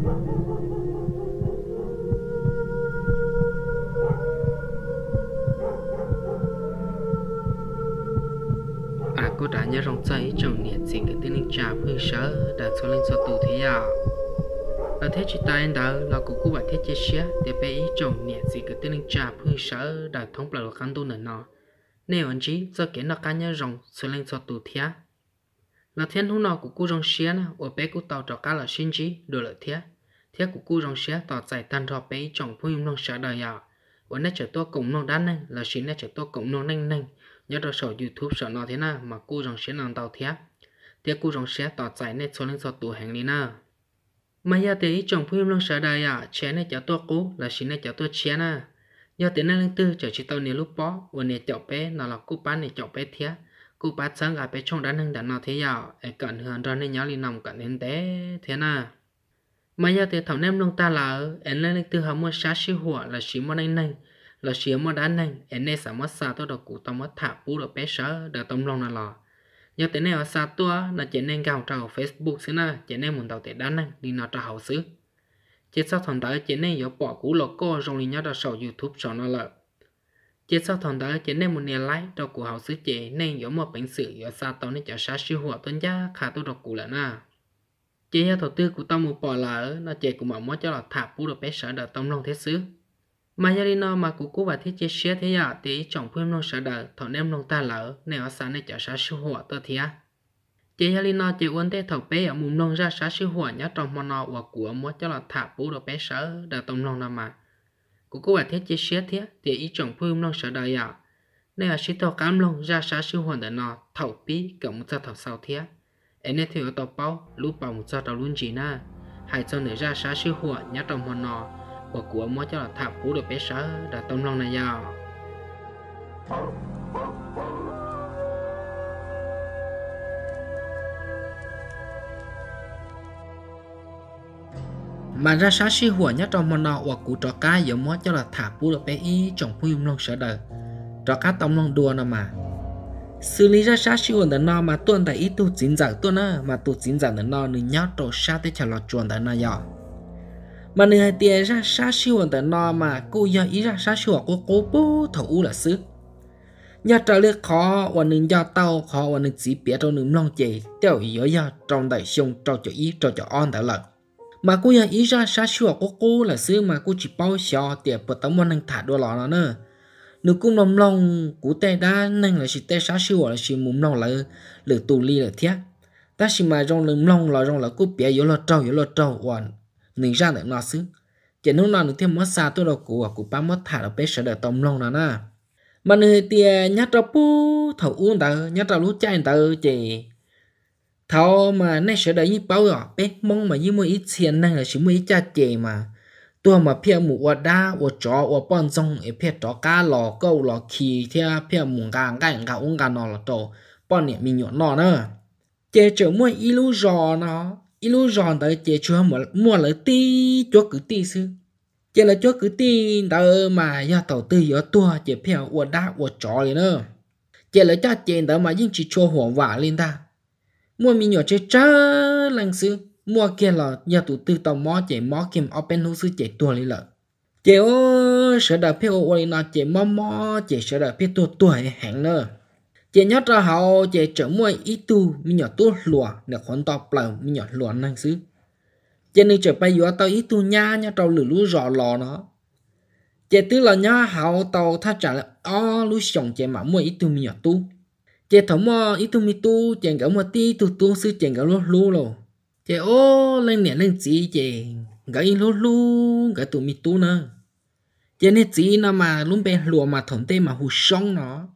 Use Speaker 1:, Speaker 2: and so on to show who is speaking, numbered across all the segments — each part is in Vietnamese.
Speaker 1: à cô đã nhớ rong chơi trong nhiệt tình cái tiếng linh trà phương sớ đã cho lên cho tù thế à ở thế chị ta anh đó là cô cô bảo thế chia sẻ để bé ý trong nhiệt tình cái tiếng linh trà phương sớ đã thông báo là khăn tu nữa nọ nếu anh chỉ cho kiến là cá nhân rong cho lên cho tù thế à? là thiên hú nọ của cô rong xía na ở bé của tàu trò cá là sinh chí đồ lợi thiết thiết của cô rong xía tàu giải tan trò bé trong phu nhung nong xá đời à ở nét trở to cổng nong đan nang là xin nét trở to cổng nong nang nang nhớ đó sổ youtube sở nó thế nào mà cô rong xía làm tàu thiết thiết cô rong xía tàu giải nét số lên số tủ hàng đi na mà giờ thì trong phu nhung nong xá đời à chén nét trở to cố là xin nét trở to chén na giờ thì nét lần tư trở chỉ tàu nè lúc bó ở nét chọc bé nào là cô bán nét chọc bé thiết cú bát sáng gặp bé trong đá nâng đá nào thế nào? ai cận hơn rồi nên nhớ lì nòng cận đến té thế na mà giờ thì thầm nem nông ta là em lên từ hầm mua sát siêu hùa là chỉ mua nâng nâng là chỉ mua đá nâng em nên sắm mua xa tôi đọc cụ tao mua thả bú đọc bé sợ đọc tông lòng là lò giờ thế nay ở xa tua là chỉ nên gào trào facebook xí na chỉ nên muốn tàu tệ đá nâng đi nó trào hậu xứ chết sau thầm tới chỉ nên có bỏ cú lọ co rồi nhớ đọc sầu youtube cho nó lợi chỉ sau thằng đó chỉ nên một niềm lái đầu cổ học sư chế nên giống một bệnh sử giữa xa tàu nên chả xa siêu hòa tuân gia khá tôi đọc cổ là na chế theo đầu tư của tao một bỏ là nó chế của mọi mối cho là thả phú được bé sở đỡ tông long thế xứ mà gia đình nó mà của cố và thiết chế xe thế giờ à, thì chồng phim long sở đỡ thằng em long ta lỡ nên ở xa nên chả xa siêu hòa tôi thì á chế gia đình nó chỉ uốn thế thầu bé ở mùng long ra xa siêu hòa nhớ trong mòn nó của của mối cho là thả phú được bé sở đỡ tông long là mà của cô bà thiết chế xế thiết thì ý chọn phương long sợ đời à nên là sĩ tàu cám long ra xã sư hoàn đời nọ thẩu bí cộng một gia thẩu sau thiết em nên theo tàu bao lúc bảo một gia tàu luôn chỉ na hãy cho nửa ra xã sư hoàn nhát trong hoàn nọ và của mỗi cho là thảm phú được bé xã đã tâm lòng này ạ mà ra sáng si hùa nhất trong mòn nọ hoặc cụ trò cá giờ mua cho là thả bù được bé y trong khu yếm long sở đời trò cá tông long đua nó mà xử lý ra sáng si hùa nó mà tuần tại ý tu chính giảng tuần á mà tu chính giảng nó nên nhớ trò sa tới chả lọ chuồn tại nó nhỏ mà nửa hai tiền ra sáng si hùa nó mà cô giờ ý ra sáng si hùa cô cố bố thấu là sức nhà trò lời khó và nên do tàu khó và nên chỉ biết trong những lòng chè ý yếu do trong đại sông trong chỗ ý trong chỗ on đã lợn mà cô nhà ý ra xa xua cô cô là xưa mà cô chỉ bao xó tiệp bật tấm năng thả đồ lọ nó nữa nếu cũng nằm lòng cú tè đa năng là chỉ tè xa xua là chỉ mồm lòng là lửa tù ly là thiết ta chỉ mà trong lòng lòng là trong là cô bé yếu lo trâu yếu lo trâu hoàn nên ra được nó xứ chỉ lúc nào được thêm mất xa tôi đâu của của ba mất thả được bé sợ đợi tông lòng nó nè mà người tiề nhát trâu pu thầu uống tờ nhát trâu lúc chạy tờ chỉ thao mà nãy sợ đấy như bao rồi bé mong mà như mua ít tiền năng là chỉ mua ít cha chè mà tôi mà phía mù ở đa ở chó ở bọn sông ở phía chó cá lò câu lò kỳ thì phía mù gà gà gà uống gà nó là tổ bọn này mình nhọn nó nữa chè chở mua ít illusion nó ít illusion tới chè chở mua mua lấy tí chúa cứ tí sư chè là chúa cứ tí đó mà do đầu tư do tua chè phía ở đa ở chó này nữa chè là cha chè đó mà nhưng chỉ cho hoàng vả lên ta mua mi nhỏ chơi trá lăng sư mua kia là nhà tụ tư tàu mò chạy mò kim open hữu sư chế tua lý lợ chế ô sở đợt phía ô ôi nó chạy mò mò chạy sở đợt phía tua tua hẹn nơ chạy nhát ra hậu chạy trở mua ít tu mi nhỏ tu lùa để khoản to plầu mi nhỏ lùa năng sư chạy nên trở bay vô tàu ít tu nha nhá tàu lử lú rò lò nó chạy tứ là nhá hậu tàu tha trả là ô lú sòng chạy mà mua ít tu mi nhỏ tu chế thổ mò ít tu mi tu chèn gạo mà ti tu tu sư chèn gạo lốt lô lô chế ô lên nè lên chỉ chế gạo in lốt lô gạo tu mi tu nè chế nè chỉ nó mà luôn bè lùa mà thổm tê mà hù sông nó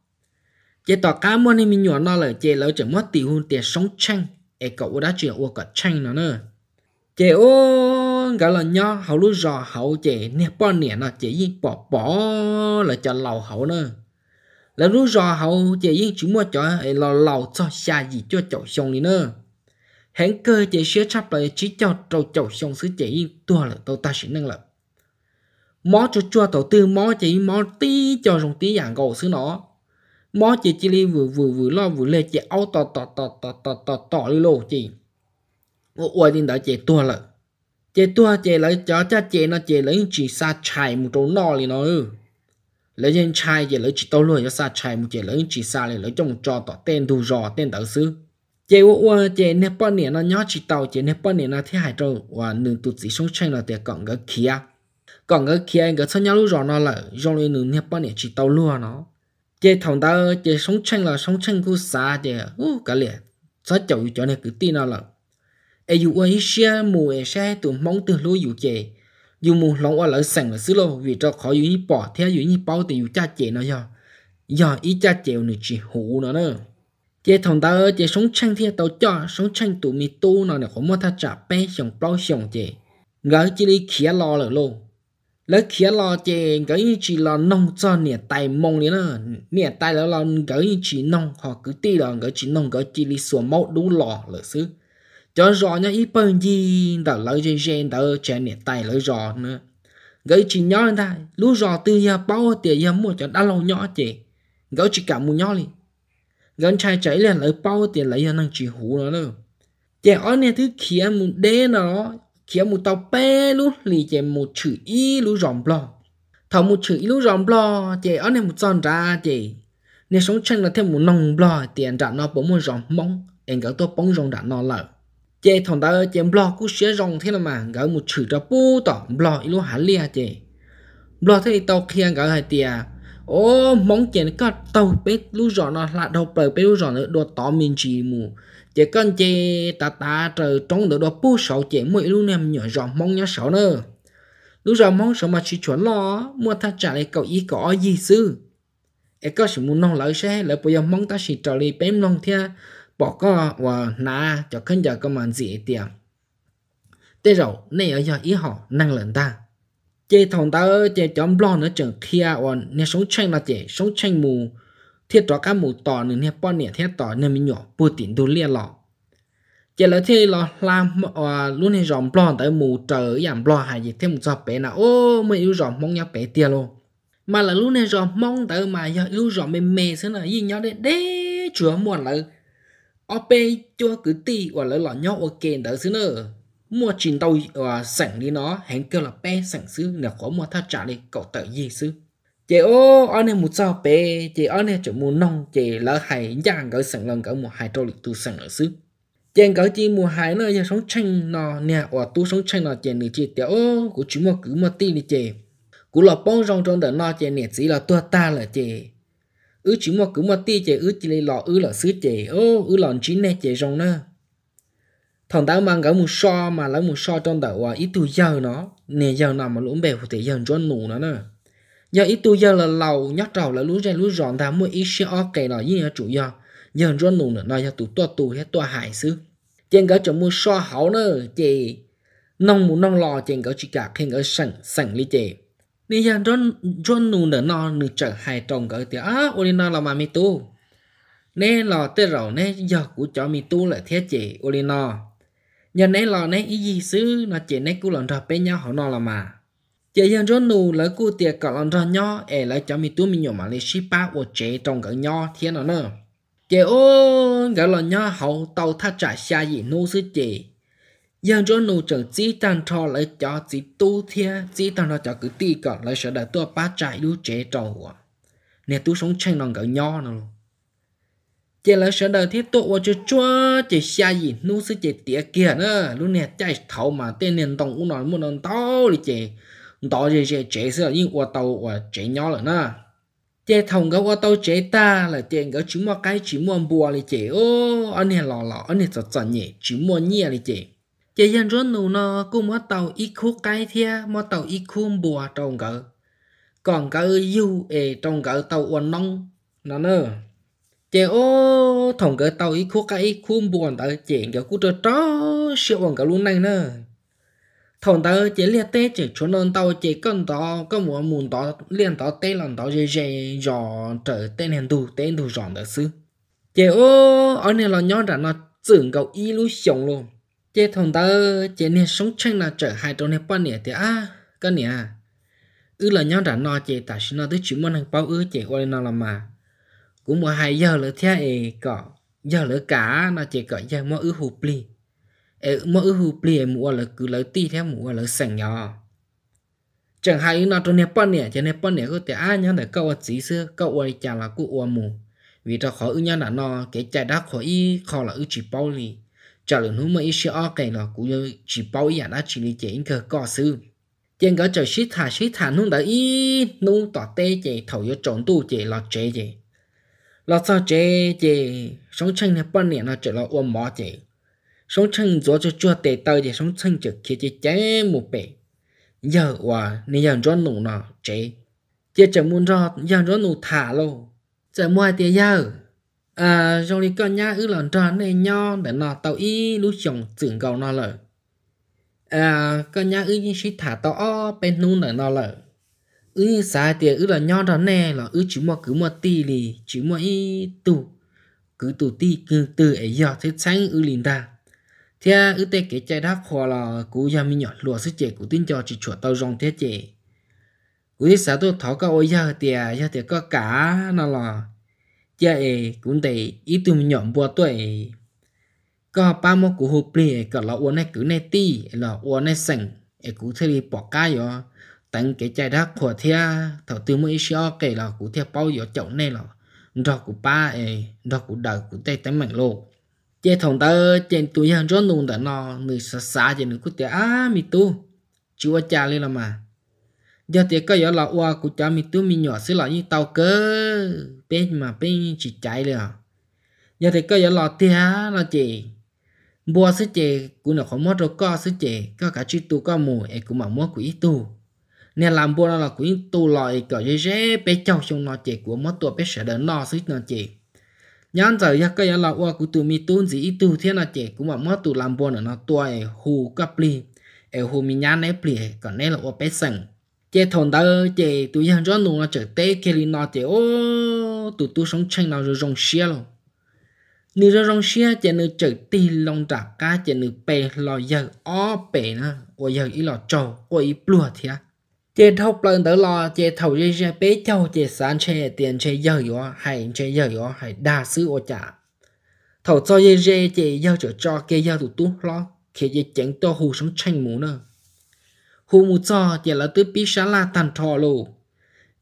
Speaker 1: chế tỏ cá mua nên mi nhọ nó là chế lỡ chẳng mất tiền hôn tiền sống chăng ai cậu đã chuyện ô cả chăng nó nè chế ô gạo là nho hậu lúa rò hậu chế nè bò nè nó chế gì bỏ bỏ là cho lầu hậu nữa là rú rò hậu chị yên chúng mua cho lò lầu cho xa gì cho cháu xong đi nữa hẹn cơ chị sẽ sắp lại chỉ cho cháu cháu xong xứ chị yên tua là tàu ta sẽ nâng lập mó cho chua tàu tư mó chị mó tí cho rồng tí dạng gầu xứ nó mó chị chỉ li vừa vừa vừa lo vừa lê chị áo tò tò tò tò tò tò tò đi lô chị ô ôi tin đó chị tua là chị tua chị lại cho cha chị nó chị lấy chỉ xa chạy một chỗ no liền nó ừ lấy dân chai giờ lấy chỉ tao luôn cho xa chai một giờ lấy chỉ xa lấy lấy trong trò tỏ tên đủ rò tên đỡ xứ chế ô ô chế nếp bao nè nó nhớ chỉ tàu chế nếp bao nè nó thế hại trâu và nương tụt chỉ sống tranh là tiền cọng cái kia cọng cái kia cái sao nhau lúc rò nó là do lấy nương nếp bao nè chỉ tàu luôn nó chế thằng ta chế sống tranh là sống tranh cứ xa chế ô cả liền sao chậu cho nên cứ tin nó là ai dù ai xe mùa xe tụi mong từ lối dụ chế dù mù lòng ở lỡ sẵn là xứ lô vì cho khó dù như bỏ theo dù như bao tiền dù cha chế nó giờ giờ ý cha chế nữa chỉ hủ nó nữa chế thằng ta ơi chế sống chăng thiên tao cho sống chăng tụ mi tu nó này không mua ta trả bé xong bao xong chế ngỡ chỉ đi khía lo là lô lỡ khía lo chế ngỡ như chỉ lo nông cho nè tay mông nè nữa nè tay lỡ lo ngỡ như chỉ nông họ cứ ti là ngỡ chỉ nông ngỡ chỉ đi xuống máu đủ lo là xứ cho rõ nhá ít bao gì đã lấy dây gen đã chèn nẹt tay lấy rõ nữa gửi chỉ nhỏ lên ta lú rõ từ nhà bao tiền giờ mua cho đã lâu nhỏ chị gỡ chỉ cả mua nhỏ đi gần chai cháy lên lấy bao tiền lấy cho năng chỉ hú nó đâu chị ở này thứ kia một đê nó kia một tàu pe lú lì chị một chữ y lũ rộng blo thầu một chữ y lũ rộng blo chị ở này một tròn ra chị nè sống chân là thêm một nòng blo tiền trả nó bỗng một rộng mong em gỡ tôi bóng rộng đã nó lợi chế thằng ta chế blog cũng sẽ rong thế là mà gỡ một chữ cho bù tỏ blog luôn hả lia chế blog thế tao kia gỡ hai tia ô mong chế có tàu bé lú rõ nó là đầu bờ bé lú rõ nữa đồ tỏ mình chỉ mù chế con chế ta ta trời trong đó đồ bù sáu chế mỗi lú nem nhỏ rõ mong nhớ sáu nữa lú rõ mong sáu mà chỉ chuẩn lo mua ta trả lại cậu ý có gì sư em có sự muốn nông lợi xe là bây giờ mong ta chỉ trả lại bé nông thia bỏ có và na cho khán giả có màn gì tiệm thế rồi nay ở giờ ý họ năng lượng ta chế thằng ta chế chấm lo nữa chẳng kia và nè sống tranh là chế sống tranh mù thiết đó các mù tỏ nữa nè bọn nè thiết tỏ nè mình nhỏ bù tiền đồ lia lọ chế là thế là làm và ờ, luôn nè rồng lo tới mù trời giảm lo hay gì thêm một giọt bé nào ô mình yêu rồng mong nhau bé tia luôn mà là luôn này rồi mong tới mà giờ yêu rồi mềm mề thế là gì nhau đấy đế chúa muộn là ở bên cho cứ tì và lỡ lọ nhau ở kèn đó xứ nữa mua chín tàu và sẵn đi nó hẹn kêu là bé sẵn xứ nè có mua tha trả đi cậu tự gì xứ chị ô anh em một sao bé chị anh em chỗ mua nông chị lỡ hay giang cái sẵn lần cái mua hai trâu lịch tu sẵn ở xứ chèn cái chi mua hai nó giờ sống tranh nó nè và tu sống tranh nó chèn được chị tiểu ô của chúng mua cứ mua ti đi chị cũng là bông rong trong đợt nó chèn nè chỉ là tua ta là chị ứ chỉ mua cứ mua ti chị ứ chỉ lấy lọ ứ là xứ chị ô ứ lọ chín nè chị rong nè thằng tao mang cái mù so mà lấy mù so trong đầu à ít tuổi giờ nó nè giờ nào mà lũ bèo thì giờ cho nụ nó nè giờ ít tuổi giờ là lầu nhát trầu là lũ ra lũ rọn ta mua ít xe ô ok là gì là chủ giờ giờ cho nụ nữa nói giờ tụ to tụ hết to hại xứ trên cái chỗ mua so hảo nè chị nông mù nông lò trên cái chỉ cả khen cái sẵn sẵn ly chị นี่ยันจนจนนูเนนอนึจักหายตรงก็เตียอ้าโอลินอเรามามีตู้เน่รอเตเราเน่ยอกูจอมีตู้แหละเทเจโอลินอยันเน่รอเน่อียีซื้อนอเจเน่กูหลอนทอเป็นยาหอนอเรามาเจยันจนนูแล้วกูเตียกับหลอนทอย่อเอแล้วจอมีตู้มีหยมาเลยชิป้าโอเจตรงกับย่อเทียนอเนอเจโอ้กับหลอนย่อเขาเตาท่าจ่าชายีนูซื้อเจ dân cho nụ chẳng chỉ tan trò lấy cho chỉ tu thia chỉ tan trò cho cứ ti cả lấy sợ đại tua ba trái đu chế trò hùa nè tu sống chanh lòng gạo nho nè chỉ lấy sợ đại thiết tụ và chưa chua chỉ xa gì nụ sư chỉ tía kia nữa lúc nè chạy thầu mà tên nền tổng u nói muốn nói tao thì chỉ đó chỉ chỉ chế sợ nhưng qua tàu qua chế nho là nè chế thòng cái qua tàu chế ta là chế cái chỉ mua cái chỉ mua bùa thì chế ô anh này lò lò anh này chọn chọn nhẹ chỉ mua nhỉ thì chế chị dân rốt nụ nó cũng mất tàu ít khu cái thia mất tàu ít khu bùa trong cỡ còn cỡ yêu ở trong cỡ tàu uốn nông nó nơ chỉ ô thòng cỡ tàu ít khu cái khu bùa tàu chỉ cái cú trơ tró siêu bằng cỡ luôn này nơ thòng tàu chỉ liệt tê chỉ chỗ non tàu chỉ cần tàu có muốn muốn tàu liền tàu tê lần tàu dễ dễ dò trở tên hèn đủ tên đủ dọn đỡ xứ chị ô ở này là nhon rằng nó tưởng cậu illusion luôn chế thằng ta chế nè sống chân là trở hai trong nè bao nè thì à cái nè ư là nhau đã no chế ta xin nó tới chỉ muốn hàng bao ư chế qua nó làm mà cũng mà hai giờ lỡ thế ấy cọ giờ lỡ cả nó chế cọ giờ mua ư hụp li ấy mua ư hụp li em mua lỡ cứ lỡ ti thế mua lỡ sành nhỏ chẳng hay nó trong nè bao nè chế nè bao nè có thể à nhau để câu chỉ xưa câu quay chả là cụ oa mù vì ta khó ư nhau đã no cái chạy đá khỏi khó là ư chỉ bao li trả lời nó mới sẽ ở cái nó cũng như chỉ bảo yên đã chỉ lý chuyện cơ có sự tiền cái trời sĩ thà sĩ thà nó đã ý nó tỏ tê chè thầu yếu trộn tu chè là chè chè là sao chè chè sống chân này bao nhiêu nó chỉ là ôm mỏ chè sống chân gió cho chua tê tơi chè sống chân chỉ kia chè chè một bể giờ hòa nên giờ cho nụ nó chè chè chỉ muốn cho giờ cho nụ thả luôn giờ mua tiền giờ à rồi thì con nhá ư lần tròn này nho để nó tàu y lúc chồng tưởng cầu nó lở à con nhá ư như sĩ thả tàu bên nu để nó lở ư như sai tiền ư là nho đó nè là ư chỉ một cứ một tì thì chỉ một y tù cứ tù tì cứ từ ấy giờ thế sáng ư liền ta thì ư tê cái chạy đáp khó là cú gia mi nhỏ lùa sức trẻ của tin cho chỉ chuột tàu rong thế trẻ cú thế xã tôi thỏ các ôi giờ thì giờ thì có cả nó là giờ ấy cũng để ít tụi nhọn bùa tuổi có ba mô cụ hụt bì có là uốn này cứ này ti là uốn này sẵn ấy cụ thể đi bỏ cá rồi tăng cái trái đá của thia thầu tư mới xó kể là cụ thia bao giờ chậu này là đó cụ ba ấy đó cụ đời cụ tay tay mạnh lộ chế thằng tơ trên tuổi hàng rốt nung đã nó người xa xa trên người cụ tia á mi tu chúa cha lên là mà giờ thì có giờ là ua cụ cha mi tu mi nhỏ xí là như tàu cơ bé mà bé chỉ chạy liền giờ thì có giờ lo thế nó chị bùa sẽ chị cũng là khó mất rồi có sẽ chị có cả chi tu có mù em cũng mà mất của ít tu nên làm bùa đó là của ít tu lòi cỡ dễ dễ bé cháu trong nó chị của mất tu bé sẽ đỡ lo sẽ nó chị nhân giờ giờ cái giờ lo qua của tu mi tu gì ít tu thế là chị cũng mà mất tu làm bùa nữa nó tuổi hù cặp li em hù mi nhăn em pli còn nên là qua bé sừng chị thằng đó chị tu dân cho nó trở tê kia nó chị ô nó tụi sống chanh nào rồi rong xe lo nữ rồi rong xe chỉ nữ chở tì lòng trả cá chỉ nữ bè lò giờ ó bè nữa của giờ ý lò trầu của ý plua thì á chế thóc lên tới lò chế thầu dây dây bế châu chế sáng chế tiền chế giờ yếu hay chế giờ yếu hay đa sứ ô trả thầu cho dây dây chế giờ cho cho kê giờ tụi tôi lo khi chế chẳng to hù sống chanh mũ nữa hù mũ cho chế là tứ bí xá la tàn thọ luôn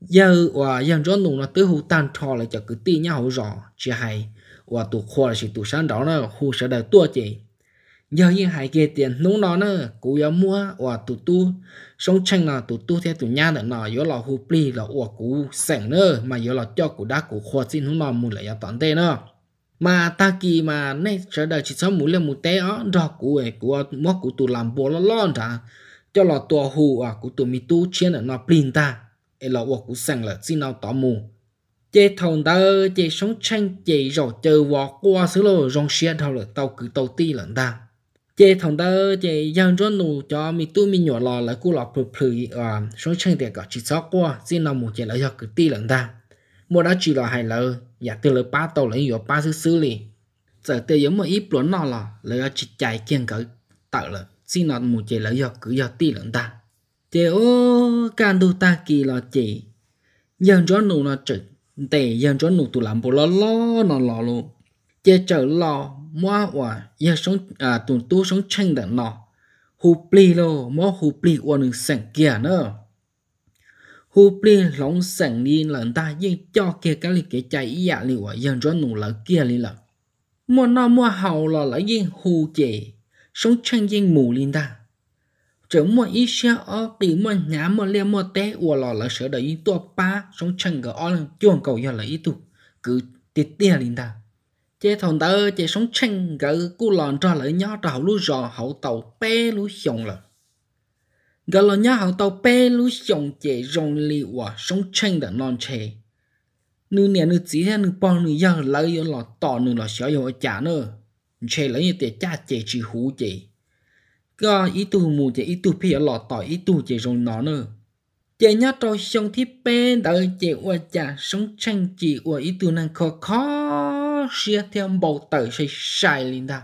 Speaker 1: giờ và giờ cho nụ nó tới hụ tan trò là cho cứ ti nhau rõ chỉ hay và tụ khoa là chỉ tụ sáng đó nó hụ sẽ đời tua chị giờ như hai kia tiền nụ nó nó cú giờ mua và tụ tu sống chăng là tụ tu theo tụ nhà là nó giờ là hụ pli là của cú sẵn nữa mà giờ là cho cú đá cú khoa xin nụ nó mua lại giờ toàn tê nữa mà ta kỳ mà nay sẽ đời chỉ sống mũi lên một té đó đó cú ấy của mốt của tụ làm bố nó lo trả cho là tua hù của tụ mi tu chiến là nó plin ta e lo wo ku sang là xin nào tỏ mù chế thầu ta chế sống tranh chế rò chờ wo qua xứ lo rong xia thầu là tao cứ tao ti lần ta chế thầu ta chế giang cho nụ cho mi tu mi nhỏ lò là cu lò phừ phừ à sống tranh để cả chỉ sót qua xin nào mù chế là do cứ ti lần ta mua đã chỉ là hai lợ giả từ lợ ba tàu lấy yếu ba xứ xứ lì giờ tiêu giống một ít bốn nào là lấy chỉ chạy kiên cỡ tạo là xin nào mù chế lấy do cứ do ti lần ta chế ô can đu ta kỳ là chế dân cho nụ nó chữ để dân cho nụ tụ làm bộ lo lo nó lo luôn chế chở lo mua hoa, dân sống à tụ tu sống tranh đạn nó hù pli lo mua hù pli qua nương sẵn kia nữa hù pli lóng sẵn đi lần ta nhưng cho kia cái li cái chạy dạ li hòa dân cho nụ là kia li lỡ mua nó mua hầu là lỡ nhưng hù chế sống tranh nhưng mù liên ta mua mua mua mua ít ít ở nhà té lò cứ tiệt tiệt linh ta. chế thằng tớ chế sống chăng gỡ cu lòn cho lỡ nhó trào lú rò hậu tàu bé lú xồng lợ gỡ lỡ nhó hậu tàu bé lú xồng chế rong li hòa sống chăng đã non chê nữ nè nữ chỉ thế nữ bong nữ giờ lỡ yếu lò tỏ nữ lò xó yếu chả nữa chê lỡ như tiệt cha chế chỉ hú chế có ý tu mù chỉ ý tu phi ở lọ tỏi ý tu chỉ rồi nó nữa chỉ nhớ trò sống thì bên đợi chỉ qua chả sống tranh chỉ qua ý tu năng khó khó xia theo bầu tử sẽ sai lên ta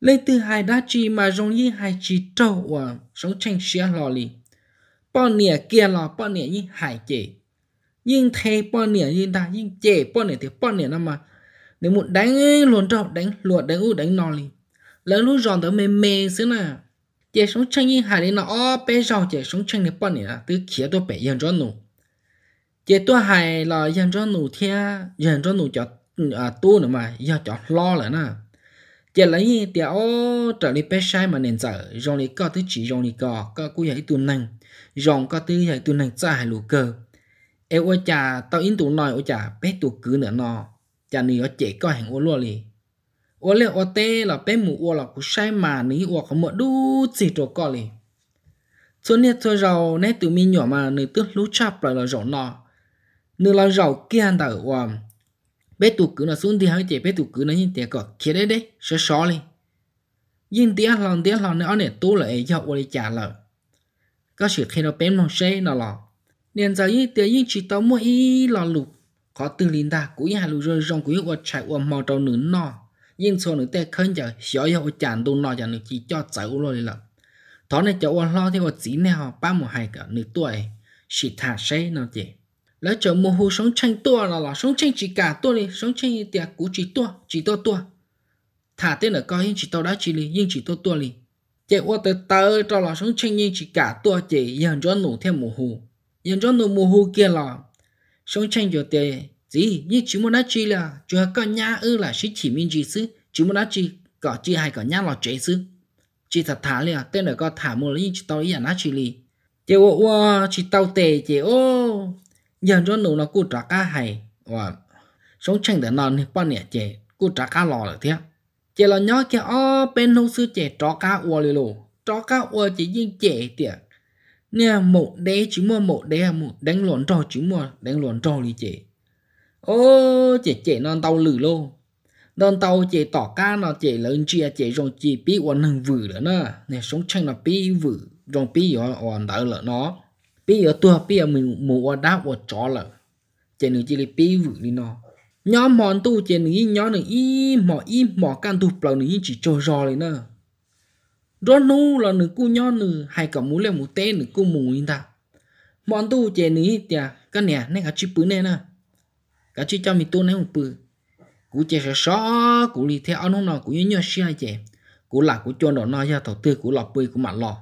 Speaker 1: lấy từ hai đá chi mà rong như hai chi trâu qua sông tranh xia lò lì bao nẻ kia lò bao nẻ như hai chỉ nhưng thế bao nẻ như ta nhưng chỉ bao nẻ thì bao nẻ nó mà nếu muốn đánh luôn trâu đánh luột đánh u đánh nò lì lỡ lúc giòn tới mềm mềm xíu nào chế sống chân yên hà lý nó bé rau chế sống chân này bọn này từ kia tôi bé là yên cho thia yên cho nụ à tu nữa mà yên cho lo là nè chế lấy gì thì trở đi bé sai mà nền dở rong này có thứ chỉ rong này có có cú vậy tu năng rong có thứ vậy tu năng ra hai lù cơ em ôi cha tao in tụ nói ôi cha bé tụ cứ nữa nọ cha này ở chế có hàng ô lo liền ô lệ ô tê là bé mù ô là cú sai mà ní ô có mượn đu chỉ trổ cò lì cho nên cho giàu nét từ mi nhỏ mà nữ tước lú chạp lại là giàu nọ nữ là giàu kia anh ta ở ô bé tụ cứ là xuống thì hai chị bé tụ cứ là nhìn tiền cọ kia đấy đấy sẽ xó lì nhưng tiếc lòng tiếc lòng nó này tu lại cho ô lì trả lời có sự khi nó bé mong xe nó lò nên giờ như tiếc như chỉ tao mua y lò lụt có từ linh ta cũng nhà lụt rồi rong cũng yêu ô chạy ô màu trâu nướng nọ nhưng số nữ tê khấn giờ xóa yêu chàng đun nọ giờ nữ chỉ cho cháu rồi là thọ này cháu lo thì có chỉ họ ba một hai cả nữ tuổi chỉ thả xe nào chị lỡ cháu mua hồ sống chân tua là là sống chân chỉ cả tua đi sống tranh tiệt cú chỉ tua chỉ tua tua thả tên là coi nhưng chỉ tao đã chỉ đi nhưng chỉ tua tua đi chị qua tới tới cho là sống chân nhưng chỉ cả tua chị dần cho nổ thêm mù hù dần cho nổ mù hù kia là sống chân cho tiền gì như chú muốn nói chi là chú có nhà ư là sĩ chỉ minh gì chứ chú muốn nói chi có chi hay có nhà là chế chứ chỉ thật thả liền tên là có thả mua lấy chỉ tao ý là nói chi li chị ô ô chỉ tao tệ chị ô nhận cho nụ nó cú trả cá hay và sống chẳng để non bao nè chị cú trả cá lò được thế chị là nhớ kia ô bên hôm xưa chị trả cá ô lì lù trả cá ô chị riêng chị tiệt nè một đế chỉ mua một đế à, một đánh lộn trò chỉ mua đánh lộn trò lì chị ô chị chị non tàu lử lô non tàu chị tỏ ca nó chị lớn chia chị rồi chị pi quần hằng vử nữa nè nè sống chăng là pi vử rồi pi ở ở đỡ lỡ nó pi ở tua pi ở mình mua đá ở chó lỡ chị nữ chị pi vử đi nó nhóm mòn tu chị nữ nhóm nữ y mỏ y mỏ can tu plầu nữ chỉ cho rò lên nè rồi nu là nữ cu nhóm nữ hay cả muốn lên một tên nữ cu mù người ta mòn tu chị nữ thì cái nè nè cả chip bự nè nè cả chỉ cho mình tu nấy một bự cú chơi sẽ xó cú đi theo ông nó cú nhớ nhớ xia chơi cú là cú cho nó nó ra thầu tư cú lọp bự cú mặn lọ,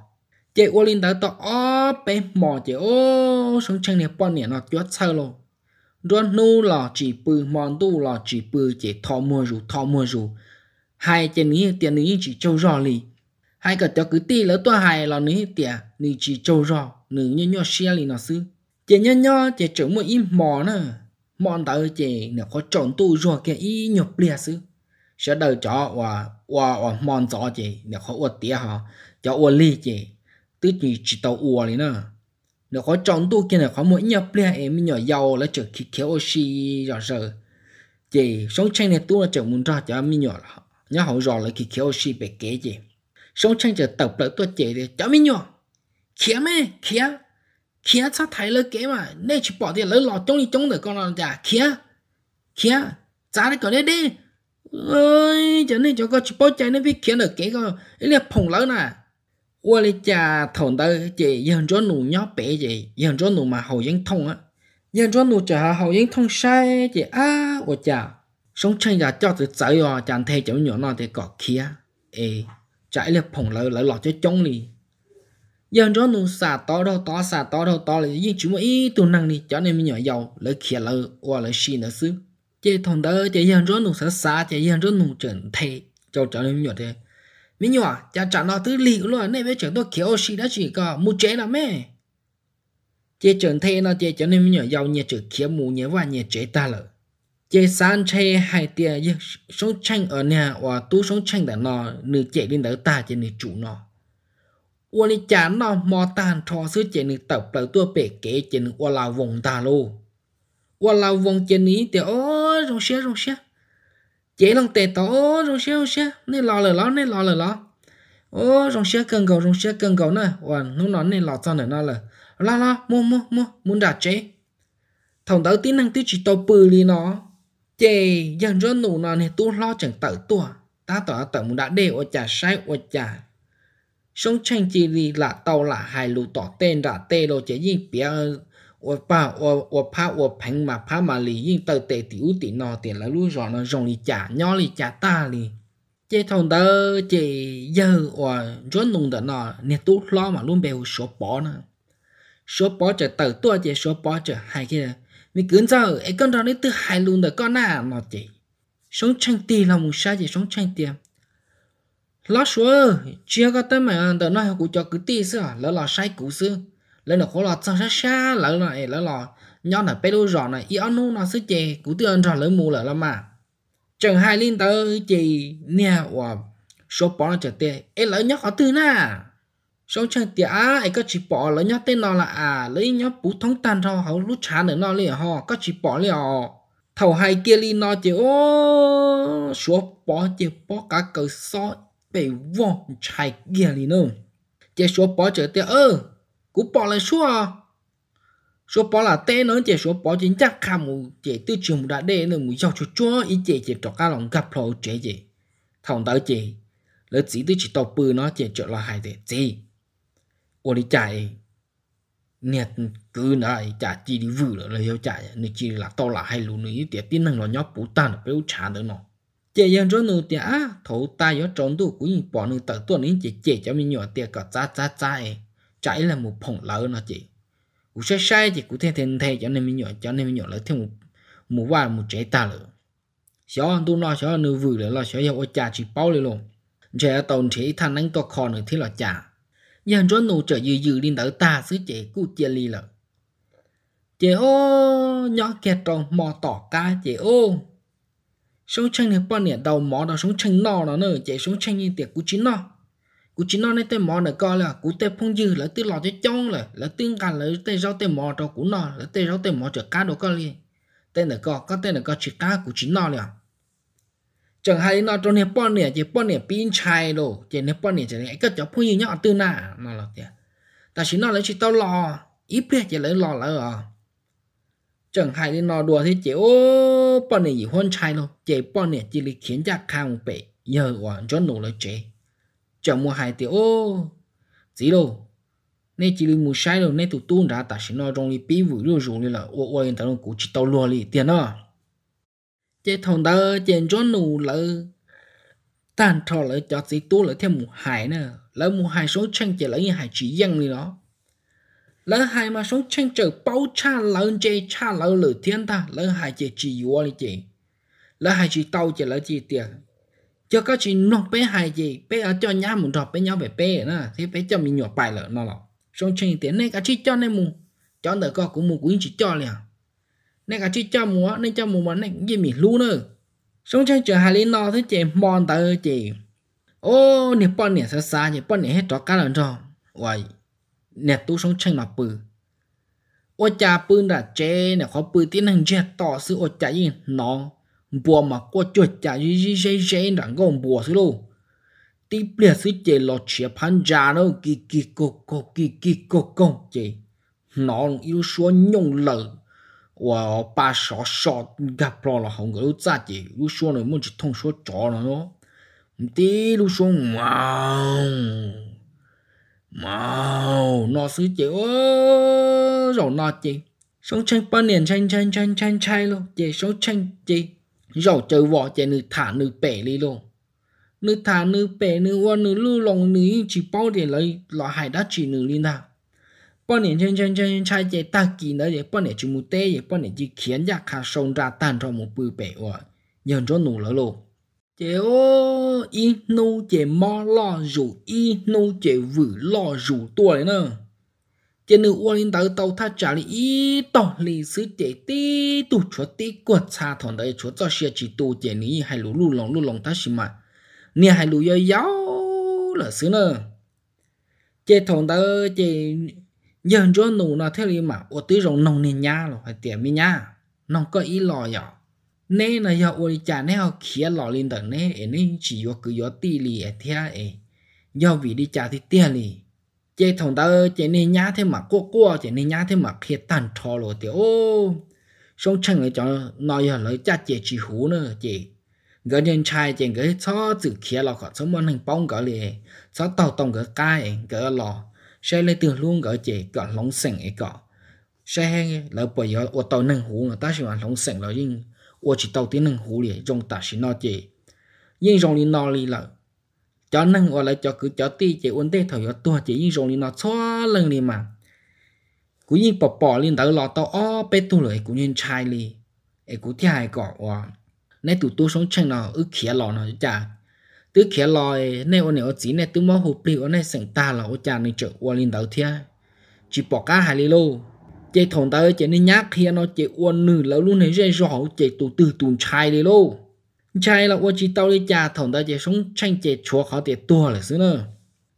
Speaker 1: chơi ô linh tới tao ó bé mò chơi ô sống chân này bọn này nó chúa sờ lo rồi nu lò chỉ bự mòn tu lò chỉ bự chơi thọ mua rủ thọ mua rủ hai chân ní tiền ní chỉ châu rò lì hai cả cho cứ ti lỡ tua hai lò ní tiền ní chỉ châu rò ní nhớ nhớ xia lì nó xứ chơi nhớ nhớ chơi chữ một im mò nữa mòn tới chỉ nếu có chọn tu rồi cái ý nhập bia sư sẽ đời cho và và và mòn cho chỉ nếu có uất tiếc họ cho uất ly chỉ tức chỉ chỉ tàu uất đi nữa nếu có chọn tu kia này có mỗi nhập bia em nhỏ giàu là chở khí kéo oxy rõ rờ chỉ sống tranh này tu là chở muốn ra cho em nhỏ là nhá hậu rõ là khí kéo oxy bị kế chỉ sống tranh chở tập lại tu chỉ thì cho em nhỏ khía mẹ khía kia cha thái lơ kế mà nên chỉ bỏ tiền lỡ lò trong đi trong được con là giả kia kia giá này còn đấy đi ơi cho nên cho con chỉ bỏ chạy nên biết kia được cái con ấy là phồng lỡ nè à. qua lấy cha thằng tơ chị dần cho nụ nhó bé chị dần cho nụ mà hầu dân thông á dần cho nụ trả hầu dân thông sai chị à, ô cha sống chân giả cho từ sợ rồi chẳng thấy chỗ nhỏ nào thì có kia ê chạy là phồng lỡ lỡ lò cho chống đi giờ đó nụ xả to đâu to xả to đâu to là gì chúng mày tu năng đi cho nên mình nhỏ giàu lấy kia lơ qua lấy xin là xứ chế thằng đó chế giờ đó nụ xả xả chế giờ đó nụ trần thề cho cho nên mình nhỏ thế mình nhỏ cha trả nó tứ lì luôn này với chuyện tôi kiểu xin đã chỉ có một chế là mẹ chế trần thề nó chế cho nên mình nhỏ giàu nhẹ chữ kia mù nhẹ và nhẹ chế ta lỡ chế san chế hai tia sống tranh ở nhà và tu sống tranh đã nó nửa chế đến đỡ ta chế nửa chủ nó วันนี้จานนอมอตานทอซื้อเจนึกตับเปล่าตัวเปกเกเจนึกว่าเราวงตาโลว่าเราวงเจนี้เดี๋ยวโอ้รงเชียรงเชียเจลองเตะต่อโอ้รงเชียรงเชียนี่รอเลยเหรอนี่รอเลยเหรอโอ้รงเชียเกินเก่ารงเชียเกินเก่าเนอะวันนู้นนอนนี่รอจอนเนอะนั่นเลยละละมัวมัวมัวมุนดาเจ thông tớ tí năng tiêu chỉ tàu bự lì nó chê dần rồi nụ nó này tu lo chẳng tở tua ta tỏ tở muốn đã đề ở chả sai ở chả sống tranh chỉ vì là tàu là hai lũ tỏ tên đã tê đồ chế yên bia ở ba ở ở pa ở phèn mà pa mà lì yên tờ tệ tiểu tiền nọ tiền là lũ rõ nó rồng lì chả nhỏ lì chả ta lì chế thằng đó chế giờ ở rốn nung đó nọ nè tú lo mà luôn bèo số bỏ nè số bỏ chờ tờ tua chế số bỏ chờ hai kia vì cứ giờ ấy con đó à, nó từ hai luôn đó con nào mà chế sống tranh tiền là một sai chế sống tranh tiền lá sủa chia cái tên mày đỡ nói cụ cho cứ tì xưa lỡ là sai cũ xưa lỡ là khó là sao sa sa lỡ này lỡ là nhau này bê đôi rõ này y ăn nó nó sẽ chè cũ tư ăn rõ lỡ mù lỡ là mà chẳng hai linh tớ chị nè và số bỏ nó trở tệ ấy lỡ nhóc ở tư na sống chẳng tệ á ấy có chỉ bỏ lỡ nhóc tên nó là à lấy nhóc bú thông tan thôi hậu lúc chả nữa nó liền ho có chỉ bỏ liền thầu hai kia li nó chỉ ô số bỏ chỉ bỏ cả cờ so chạy chạy ơ, cú là là chính trường ý lòng gặp tư chỉ lý 被忘柴给里呢。这说保着的二，古保了说，说保了带呢，这说保真正看木这都全部打带呢，木要去抓一这这找个龙夹破这这，同到这，了只都只到背呢，这就了还得这，我的在。nè cứ nói chả chi đi vừa là hiểu chả nè chỉ là to là hay luôn nữa tiệt tin năng nó nhóc bút tan là béo chán được nó chị yên cho nụ tiền á thấu ta yếu trốn đủ cũng như bỏ nụ tờ tuần nên chị chị cho mình nhỏ tiệt cả cha cha cha chạy là một phòng lỡ nó chị cũng sai sai chị cũng thêm thêm thêm cho nên mình nhỏ cho nên mình nhỏ lại thêm một một vài một trái ta lỡ xóa anh tu nó xó anh vừa lỡ là xó yêu cha chỉ bao lỡ luôn trẻ tồn chỉ thanh anh to khó nữa thì là cha yên cho nụ trở dư dư đi tới ta xứ chị cụ chia ly lỡ chị ô nhỏ kẹt trong mò tỏ ca chị ô xuống chân này bao nhiêu đầu mỏ đó xuống chân no nó nữa chạy xuống chân như tiệt cú chín no cú chín no này tên mỏ này coi là cú tên phong dư là tên lò cho chong là là tên cả là tên rau tên mỏ cho cú no là tên rau tên mỏ trở cá đồ coi liền tên này coi có tên này coi chỉ cá cú chín no liền chẳng hay nó trong này bao nhiêu chỉ bao nhiêu pin chai đồ chỉ này bao nhiêu chỉ này cái chỗ phong dư nhỏ tư nà nó là tiệt ta chỉ nó lấy chỉ tao lò ít biết chỉ lấy lò là ở chẳng hay đi nó đùa thì chỉ ô bọn này gì hôn trai luôn chỉ bọn này chỉ lý khiến ra khang bể nhờ hoàn cho nổ lời chế chẳng mua hai thì ô gì đâu nên chỉ lý mua sai đâu nên tụt tuôn ra, ta sẽ nói trong đi bí vụ rồi rồi là ô ô yên tao luôn cũng chỉ tàu lùa đi tiền đó chế thằng ta chèn cho nổ lời tàn thọ lời cho gì tu lời thêm một hải nữa lời một hải số chân chỉ lấy hai chỉ dân đi đó lỡ hai mà sống tranh trở bao cha lợn chê cha lỡ lử thiên ta lỡ hai chê chỉ yếu lì chê lỡ hai chỉ tàu chê lỡ chỉ tiền cho các chị nó bé hai gì bé ở cho nhau một đọc bé nhau về bé nè thế bé cho mình nhỏ bài lợ nó lọ xong chuyện tiền này các chị cho nên mù cho đỡ có cũng mù cũng chỉ cho liền nên các chị cho mùa nên cho mùa mà nên gì mình luôn nữa xong chuyện chờ hai lên nó thế chị mòn tới chị ô nè bọn nè xa xa chị bọn nè hết trò cá lần rồi vậy nè tu sống chân là bự ô cha bự đã chế nè khó bự tiến hành chế to sự ô cha gì nó bùa mà cô chuột cha gì gì gì gì đã gom bùa sự luôn bịa sự chế lo chia pan già nó kỳ kỳ cô cô kỳ kỳ cô cô chế nó yêu số nhung lợ và ba sọ sọ gặp lo là không có giá gì yêu muốn chỉ thông số trò nó tí lúc số ngon màu nó sư chế ô rồi nọ chị. Sống tranh ba niên tranh tranh tranh tranh tranh luôn. Chị sống tranh chị. Rồi chơi vỏ chị nữ thả nữ bể đi luôn. Nữ thả nữ bể nữ hoa nữ lưu lòng nữ chỉ bao để lấy là hải đá chỉ nữ lên nào. Ba niên tranh tranh tranh tranh chị ta kỳ nữa để ba niên chỉ một tê để ba niên chỉ khiến ra khá sông ra tan trong một bự bể hoa. Nhân cho nụ lỡ luôn chế ô y nô chế mò lo rủ y nô chế vử lo rủ tua đấy nè chế nữ uo linh tàu tàu tha trả lý y tỏ lý sứ chế tí tu chúa tí quật xa thòn đấy chúa cho xe chỉ tu chế ní hay lú lú lòng lú lòng ta xí mà nè hay lú yơ giáo là sứ nè chế thòn đó chế dân cho nụ nó theo lý mà ô tí rồng nông nền nha rồi phải tiền mi nha nông có ý lo nhỏ nè là yo ôi chả nè họ khía lò lên tầng nè em nên chỉ yo e cứ yo tì lì em thea ấy, yo vì đi chả thì tiền lì chế thằng ta chế nè nhá thế mà cô cô chế nè nhá thế mà kia tan thò lò thì ô xong chừng ấy cho nói yo lời chả chế chỉ hú nữa chế gỡ nhân trai chế gỡ cho chữ khía lò khỏi số món hình bông gỡ lì cho tàu tông gỡ cai gỡ lò sẽ lấy từ luôn gỡ chế gỡ lóng sừng ấy gỡ sẽ là bây giờ ô tàu nâng hú người ta sẽ mà lóng sừng là nhưng 我 chỉ đầu tiên nâng hồ lì trong ta sĩ nó chê nhưng rong lì nó lì lợ cho nâng gọi lại cho cứ cho ti chê uốn tê thời ở tua chê nhưng rong lì nó xóa lần lì mà cũng như bỏ bỏ lên đỡ lò tao ó bê tu lưỡi cũng như chai li, ấy cũng thi hai cọ quá nay tụ tu sống chân nó ức khía lò nó chả tứ khía lò nay ôn này chỉ nay tứ mò hụp lì ôn này sẵn ta là ô chả nên chở qua lên đỡ thia chỉ bỏ cá hai li lô chị thằng ta chị nên nhắc khi nó chị uốn nữ lâu luôn thấy dễ rõ chị tụ từ tụ chai đi lô chai là uôn chị tao đi cha thằng ta chị sống tranh chị chúa khó chị tua là xứ nữa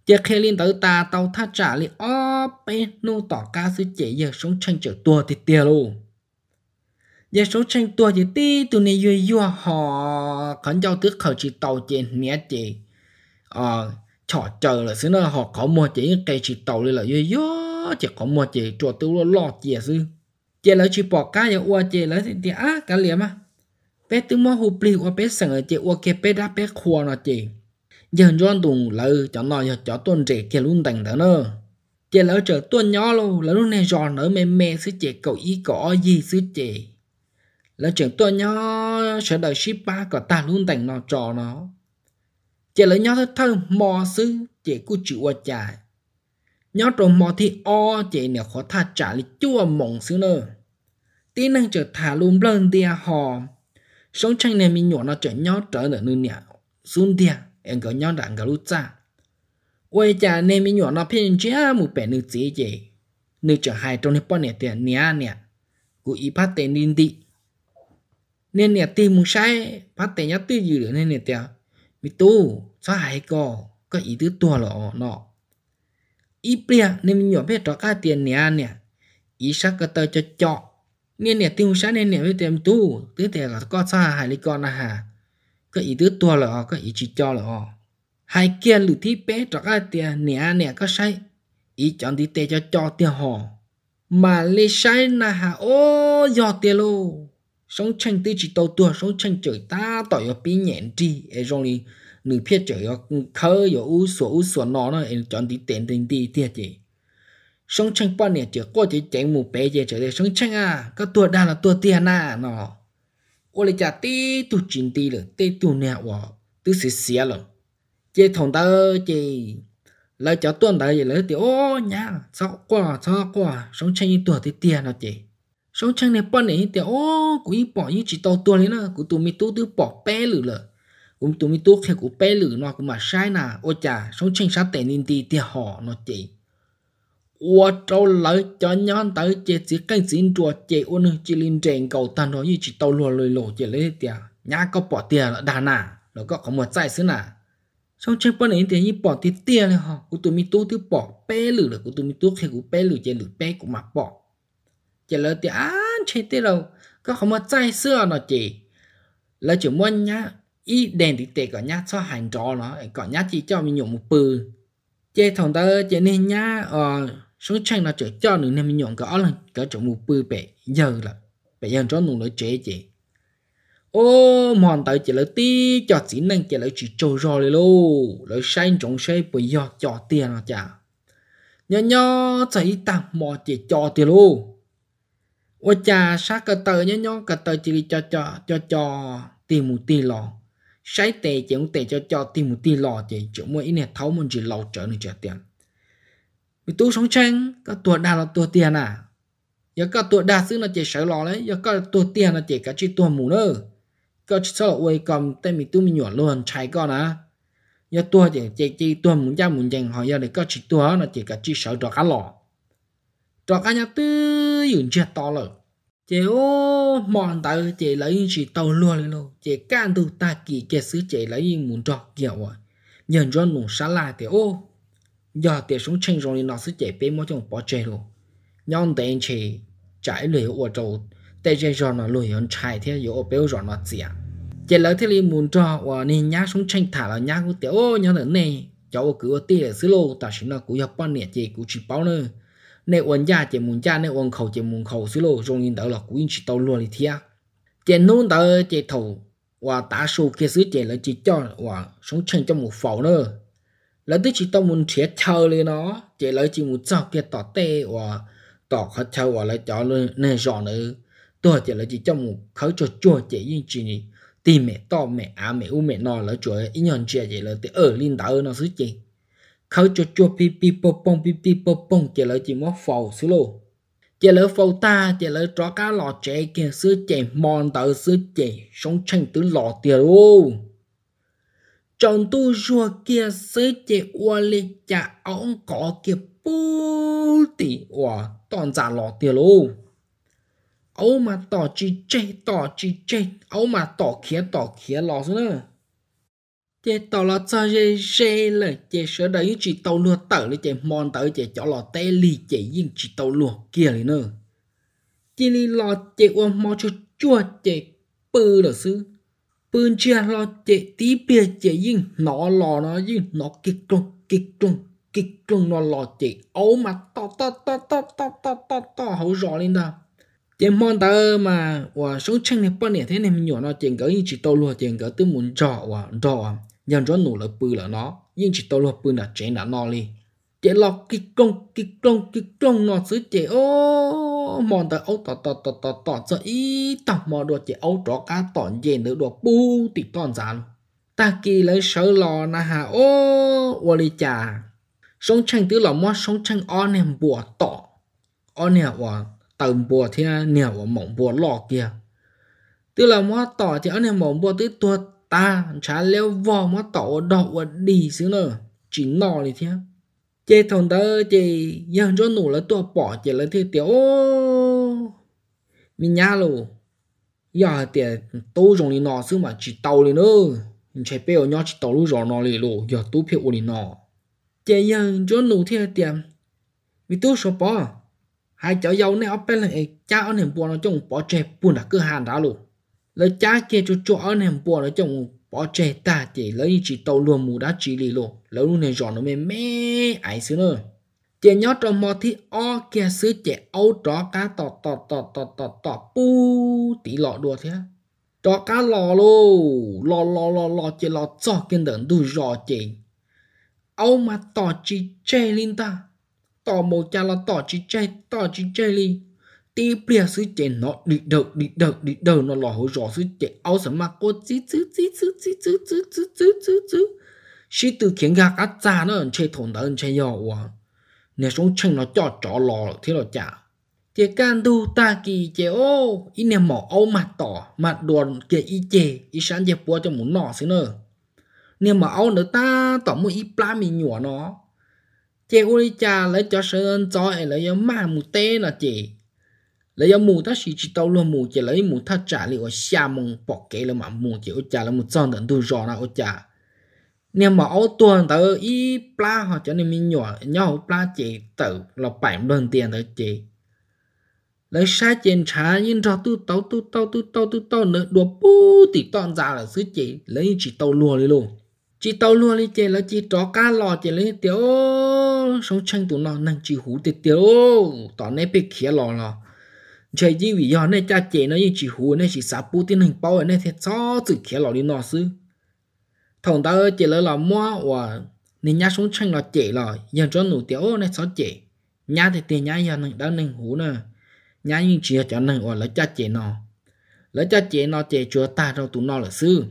Speaker 1: chị khi lên tới ta tao tha trả lên ó bé nô tỏ ca xứ chị giờ sống tranh chị tua thì tiệt lô giờ sống tranh tua chị ti tụ này vừa vừa họ khẩn giao tức khởi chị tàu chị nhé chị ờ chờ là xứ nữa họ có mua chị cái chị tàu đi là vừa vừa chỉ có một chỉ chỗ tu lo chỉ sư chỉ là chỉ bỏ cá nhà ua chỉ là thì á cá liếm à bé tu mua hụp li ua bé sừng chỉ ua kia bé đã bé khoa nó chỉ giờ chọn tùng là cho nó giờ cho tuần trẻ kia luôn đành đó nữa chỉ là chờ tuần nhỏ luôn là lúc này giòn nữa mềm mềm sư chỉ cậu ý có gì sư chỉ là chuyện tuần nhỏ sẽ đợi ship ba có ta luôn đành nó trò nó chỉ là nhỏ thôi thôi mò sư chỉ cứ chịu ua chạy nhớ trộm mò thì o chế nè khó tha trả lý chua mộng xứ nơ tí năng trở thả lùm lần tia hò sống tranh này mình nhỏ nó trở nhớ trở nở nư nè xuống tia em có nhớ đạn cả lúc trả quay trả này mình nhỏ nó phiền chia một bẻ nư chế chế nữ trở hai trong này bọn nè tiền nè nè của ý phát tên đi đi nên nè tìm một sai phát tên nhớ tư dự được nên nè tiền mi tu sao hai co có ý tứ tua lọ nọ ít bia nên nhỏ bé trọ cá tiền nè nè ý sắc cái tờ cho chọ nên nè tiêu sáng nên nè với tiền tu tứ tiền là có xa hai lấy con à hà cái ý tứ to là cái ý chỉ cho là hai kia lũ thi bé trọ cá tiền nè nè có sai ý chọn đi tê cho cho tiền họ mà lê sai là ha ô do tiền lô sống tranh tư chỉ tàu tua sống tranh chửi ta tỏi ở bên nhện đi ấy rồi nữ phía trời yo khơ yo u số u số nó nó chọn đi tiền tiền đi tiệt gì sống chăng quan niệm chỉ có chỉ chạy mù bé gì trở đây chăng à các tua đa là tua tiền à nó ô lê cha tu chín tí rồi tí tu nè wọ tí xì xì rồi chế thằng ta chế lấy cháu tuần đấy lấy thì ô nhá sao qua sao qua sống chăng như tuổi tiền là chế sống chăng này bọn này thì ô cũng bỏ như chỉ tàu tuần đấy nữa cũng tụi mình tu tư bỏ bé lử lợ cũng tụi mình tuốc theo của bé lử nó cũng mà sai nà ô chà sống tranh sát tệ nên đi thì họ nó chị ô trâu lỡ cho nhon tới chế chỉ cái xin chùa chế ô nương chỉ linh trèn cầu tân đó như chỉ tàu lùa lùi lộ chế lấy tiền nhá có bỏ tiền là đà nà nó có có một giải xứ nà sống chơi bên ấy thì như bỏ tiền tiền này họ của tụi mình tuốc thứ bỏ bé lử là của tụi mình tuốc theo của bé lử chế lử bé cũng mà bỏ chế lỡ tiền ăn chế tiền đâu có có một giải xưa nó chị là chỉ muốn nhá ý đèn thì tệ có nhá cho hành trò nó có nhá chỉ cho mình nhộn một bự chế thằng ta chế nên nhá ờ số tranh là chơi cho nữa nên mình nhộn có lần có chỗ một bự bể giờ là bể giờ cho nó chế chế ô mòn tới chỉ lấy tí cho chỉ năng chỉ lấy chỉ trâu rồi lô lấy xanh trống xe bây giờ cho tiền là chả nhỏ nhỏ chỉ tạm mò chỉ cho tiền lô ô cha sát cái tờ nhỏ nhỏ cái tờ chỉ cho cho cho cho tiền một tiền lọ sai tệ chỉ ông tệ cho cho tìm một tí lò chỉ chỗ mỗi này thấu một chỉ lò trở nên trả tiền vì tu sống tranh có tuổi đa là tuổi tiền à giờ có tuổi đa xứ là chỉ sợ lò đấy giờ có tuổi tiền là chỉ cả chỉ tuổi mù nữa có sợ quay cầm tay mình tu mình nhỏ luôn chạy con à giờ tuổi chỉ chỉ chỉ tuổi muốn cha muốn dành họ giờ để có chỉ tuổi là chỉ cả chỉ sợ trò cá lò trò cá nhà tư dùng chưa to rồi chế ô mòn ta chế lấy chỉ tàu luôn lên luôn chế can từ ta kỳ chế xứ chế lấy muốn cho kiểu à nhận cho nụ sá la thì ô giờ thế xuống chân rồi nó sẽ chế bê mỗi trong bỏ chế luôn nhon tên chế trái lưỡi ô trâu tê chế rồi nó lưỡi on trái thế yếu béo rồi nó chìa chế lấy thế li muốn cho và nên nhá xuống chân thả là nhá của tiểu ô nhon thế này cháu cứ ở tê là xứ lô ta chỉ nó cũng nhập bao nhiêu chế cũng chỉ bao nữa nếu uống gia chỉ muốn gia nếu uống khẩu chỉ muốn khẩu xí lô dùng yên đó là cũng chỉ tàu luôn đi thia chỉ nôn đó chỉ thầu và đa số kia xứ chỉ là chỉ cho và sống chân cho một phẩu nữa là tức chỉ tao muốn thiệt chờ lên nó chỉ là chỉ muốn cho kia tỏ tê và tỏ khó chờ và lại cho nên rõ nữa tôi chỉ là chỉ cho một khẩu cho chua chỉ yên chỉ tìm mẹ to mẹ à mẹ u mẹ nọ là chuỗi ý nhận chuyện chỉ là tự ở linh đạo nó xứ chỉ เขาจะจปีปีปปงปีปีปปงเจริญจีมอฟอสุโลเจริญฟอตาเจริญจอก้าหล่อเจเกียซื้อเจมอนเตอร์ซื้อเจชงเชิงตื้อหล่อเตียโรจงตู้ชัวเกียซื้อเจอวลิจะเอาองกอเกียปูติว่าตอนจ่าหล่อเตียโรเอามาต่อจีเจต่อจีเจเอามาต่อเขียต่อเขียหล่อซะเนอะ chế tàu là cho dê dê là chế sửa đấy chỉ tàu lùa tờ là chế mòn tờ chế cho lò té lì chế yên chỉ tàu lùa kia lì nữa chỉ lì lò chế qua mò cho chua chế bự là sư bự chưa lò chế tí bia chế yên nó lò nó yên nó kịch trung kịch trung kịch trung nó lò chế ấu mà to to to to to to to to hấu rõ lên đó chế mòn tờ mà và sống chân này bao nhiêu thế này mình nhỏ nó chế gỡ yên chỉ tàu lùa chế gỡ tư muốn trọ và trọ nhận rõ nụ lỡ bư là nó nhưng chỉ tao lỡ bư là chế đã nó đi chế lọ kì công kì công kì công nó xứ chế ô mòn tờ ô tọ tọ tọ tọ tọ cho ý tọ mò đồ chế ấu trọ cá tọ dê nữa đồ bu tị tọn giàn ta kì lấy sợ lò nà hà ô ô lì chà sống chanh tứ lò mò sống chanh o nèm bùa tọ o nèm bùa tầm bùa thì nèm bùa mỏng bùa lọ kìa tức là mò tọ thì o nèm mỏng bùa tứ tuột ta chả leo vò mà tổ đậu đi xứ nữa chỉ nò đi thế chị thằng ta chị dân cho nụ là tua bỏ chị là thế tiểu mình nhá lù giờ thì tôi dùng đi nọ xứ mà chỉ tàu đi nữa chạy bèo nhau chỉ tàu lù rồi nọ đi lù giờ tôi phiêu đi nọ chị dân cho nụ thế tiệm vì tôi sợ bỏ hai cháu giàu này ở bên này cha ở nền buồn nó trông bỏ chạy buồn đã cứ hàn đã luôn lấy cha kia cho cho anh em bỏ lấy chồng bỏ chè ta chỉ lấy chỉ tàu luôn mù đá chỉ lì luôn lấy luôn này giòn nó mềm mê ai xứ nữa chỉ nhớ trong mò thì o kia xứ chè âu trò cá tọt tọt tọt tọt tọt tọt pu tí lọ đùa thế trò cá lọ lô lọ lọ lò lọ chè lò cho kiên đợn đu rò chè âu mà tỏ chỉ chè linh ta tỏ một cha là tỏ chỉ chè tỏ chỉ chè linh ti bia sư chế nó đi đầu đi đầu đi đầu nó lò hồ rõ sư chế áo sớm mà cô chí chứ chí chứ chí chứ chứ chứ chứ chứ chứ sư từ khiến gà cá cha nó ẩn chê thổn đó ẩn chê nhỏ quá nè xuống chân nó cho chó lò thế là chả chế can đu ta kì chế ô ý nè mỏ áo mặt tỏ mặt đòn kia y chế y sáng chế bùa cho muốn nọ xí nơ nè mỏ áo nữa ta tỏ một y pla mình nhỏ nó chế ô đi cha lấy cho sơn cho ấy lấy mà mù tê là chế lấy ông mù ta chỉ chỉ tàu luôn mù chỉ lấy mù ta trả liệu ở xa mông bỏ kế là mà mù chỉ ở trả là một trăm tấn tôi rõ là ở trả nhưng mà ở tuần tớ y pla họ cho nên mình nhỏ nhau pla chỉ tự là bảy đơn tiền tớ chỉ lấy sai tiền trả nhưng cho tu tàu tu tàu tu tàu tu tàu nữa đùa bù thì toàn ra là sứ chỉ lấy chỉ tàu luôn đi luôn chỉ tàu luôn đi chỉ là chỉ cho cá lò chỉ lấy tiểu sống chanh tụ nó năng chỉ hú tiệt tiểu tỏ nếp bị khía lò lò chơi đi vì do nên cha chị nó như chỉ hú nên chỉ sắp bút tiền hình bao nên thế cho tự kia lò đi nọ sư thằng ta chị lỡ là mua và nên nhá xuống chân là chị là giờ cho nụ tiểu nên cho chị nhá thì tiền nhá giờ nên đã nên hú nè nhá như chỉ cho nên và lỡ cha chị nó lỡ cha chị nó chị chưa ta đâu tụi nó là sư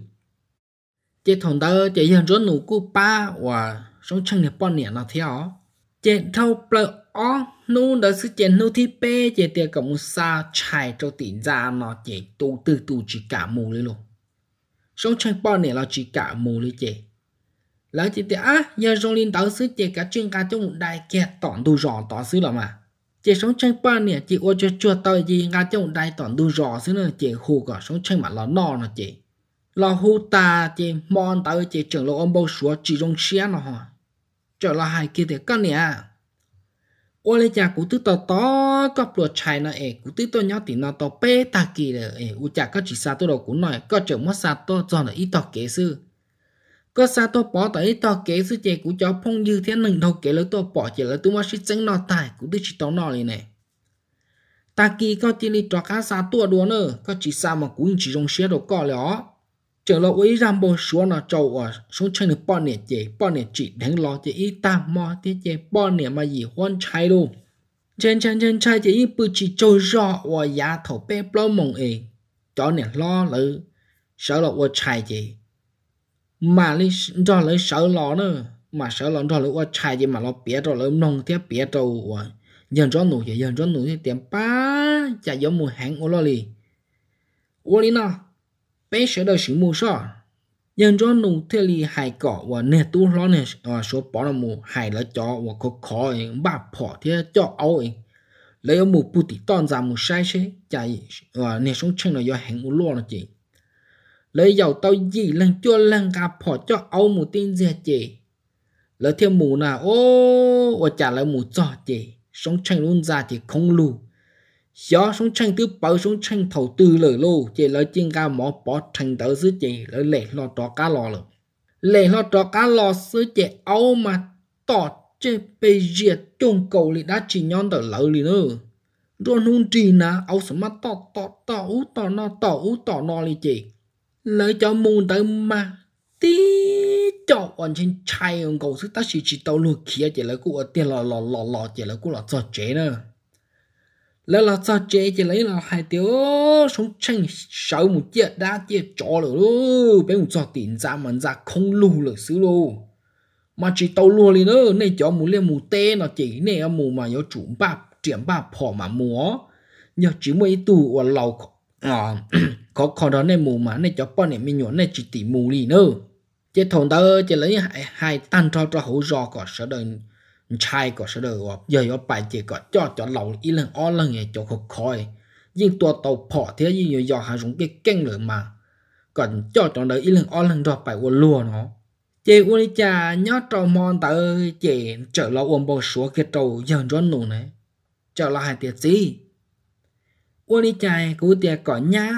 Speaker 1: chị thằng ta chị giờ cho nụ cô ba và xuống chân này bao nhiêu là theo chị thâu bờ ó nu đó sự chuyện nu thì pe chỉ tiệt cả một sa chạy cho tỉnh ra nó chỉ tu từ tu chỉ cả mù lên luôn sống chạy bao này là chỉ cả mù lên chỉ là chỉ tiệt á giờ trong linh đạo sự chỉ cả chuyên cả trong một đại kia tỏn tu rõ tỏ sự là mà chỉ sống chạy bao này chỉ ô cho chùa tới gì cả trong một đại tỏn tu rõ sự nữa chỉ hù cả sống chạy mà là no là chỉ là hù ta chỉ mòn tới chỉ trưởng lộ ông bao số chỉ trong xe nó hả trở là hai kia tiệt cái này à ô lê cha cú tư tao to cọp lụa chai nó ê cú tư tao nhớ thì nó tao bê ta kì là ê u cha có chỉ xa tôi đồ cú nói có chở mất xa tôi cho nó ít tao kế sư có xa tôi bỏ tao ít tao kế sư chè cú chó phong dư thế nừng đầu kế lấy tôi bỏ chè lấy tôi mà suy chân nó tài cú tư chỉ tao nó liền này ta kì có chỉ đi cho cá xa tua đùa nữa có chỉ xa mà cú chỉ rong xe đồ cọ lẽ trở à. lo ấy ram bồ số nó trâu à xuống chân được bao nhiêu chế bao nhiêu chỉ đánh lo chế ít tam mo thế chế bao nhiêu mà gì hoan chạy luôn trên trên trên chạy chế ít bự chỉ trâu rõ và giá dạ thầu bé bao mộng ấy cho nên lo lử sợ lo và chạy chế mà lý do lấy sợ lo nữa mà sợ lo do lấy và chạy chế mà lo bé rồi lấy nông thế bé trâu và dân cho nụ chế dân cho nụ thế tiệm ba chạy giống mùa hàng ô lo lì ô lì nào bây giờ đời sử mù sao nhân cho nụ thế li hài cỏ và nè tu lo nè à, số bỏ là mù hài là chó và có khó bà bỏ thế cho áo ấy lấy ông mù bù tì toàn ra mù sai xe chạy và nè sống chân là do hẹn mù lo là chị lấy dầu tao gì lần cho lần gặp bỏ cho áo mù tin dè chị lấy thêm mù nào ô và trả lại mù cho chị sống chân luôn ra thì không lù gió sống tranh tư bảo sống tranh thầu tư lở lô chỉ lấy chiên ga mỏ bỏ thành tớ dưới chỉ lấy lệ lo trò cá lò lợ lệ lo trò cá lò sứ chỉ áo mà tỏ chế bề diệt trông cầu lì đã chỉ nhon tờ lỡ lì nữa rồi nung trì nà áo sớm mà tỏ tỏ tỏ ú tỏ nó tỏ ú tỏ nó lì chỉ lấy cho mùng tớ mà tí cho ổn trên chai ông cầu sứ ta chỉ chỉ tàu lùi kia chỉ lấy cụ ở tiền lò lò lò lò chỉ lấy cụ lò giọt chế nữa là là sao chế chế lấy là hai tiêu sống tranh sáu một chia đa chia chó lửa lô bé một giọt tiền ra mà ra không lù lửa xứ lô mà chỉ tàu lùa lên nữa nên cho một lên một tê nó chỉ này mù mà nhớ chủ ba, triển ba phò mà múa nhớ chỉ mấy tù ở lầu à có còn đó này mù mà này cho bọn này mình nhớ này chỉ tỉ mù đi nữa chế thằng tao chế lấy hai hai tan cho cho hổ giò có sợ đời chai có sự đời gọp giờ có bài chỉ có cho cho lâu lần ó lần nghe cho khó khói nhưng tua tàu phỏ thế như nhiều do hàng dùng cái kênh lửa mà còn cho cho đời ý lần ó lần rồi bài của lùa nó chị của đi cha nhớ trâu mòn tới chị trở lâu ôm bầu số cái trâu giờ cho nụ này trở là hai tiệt gì của đi cha của tiệt có nhá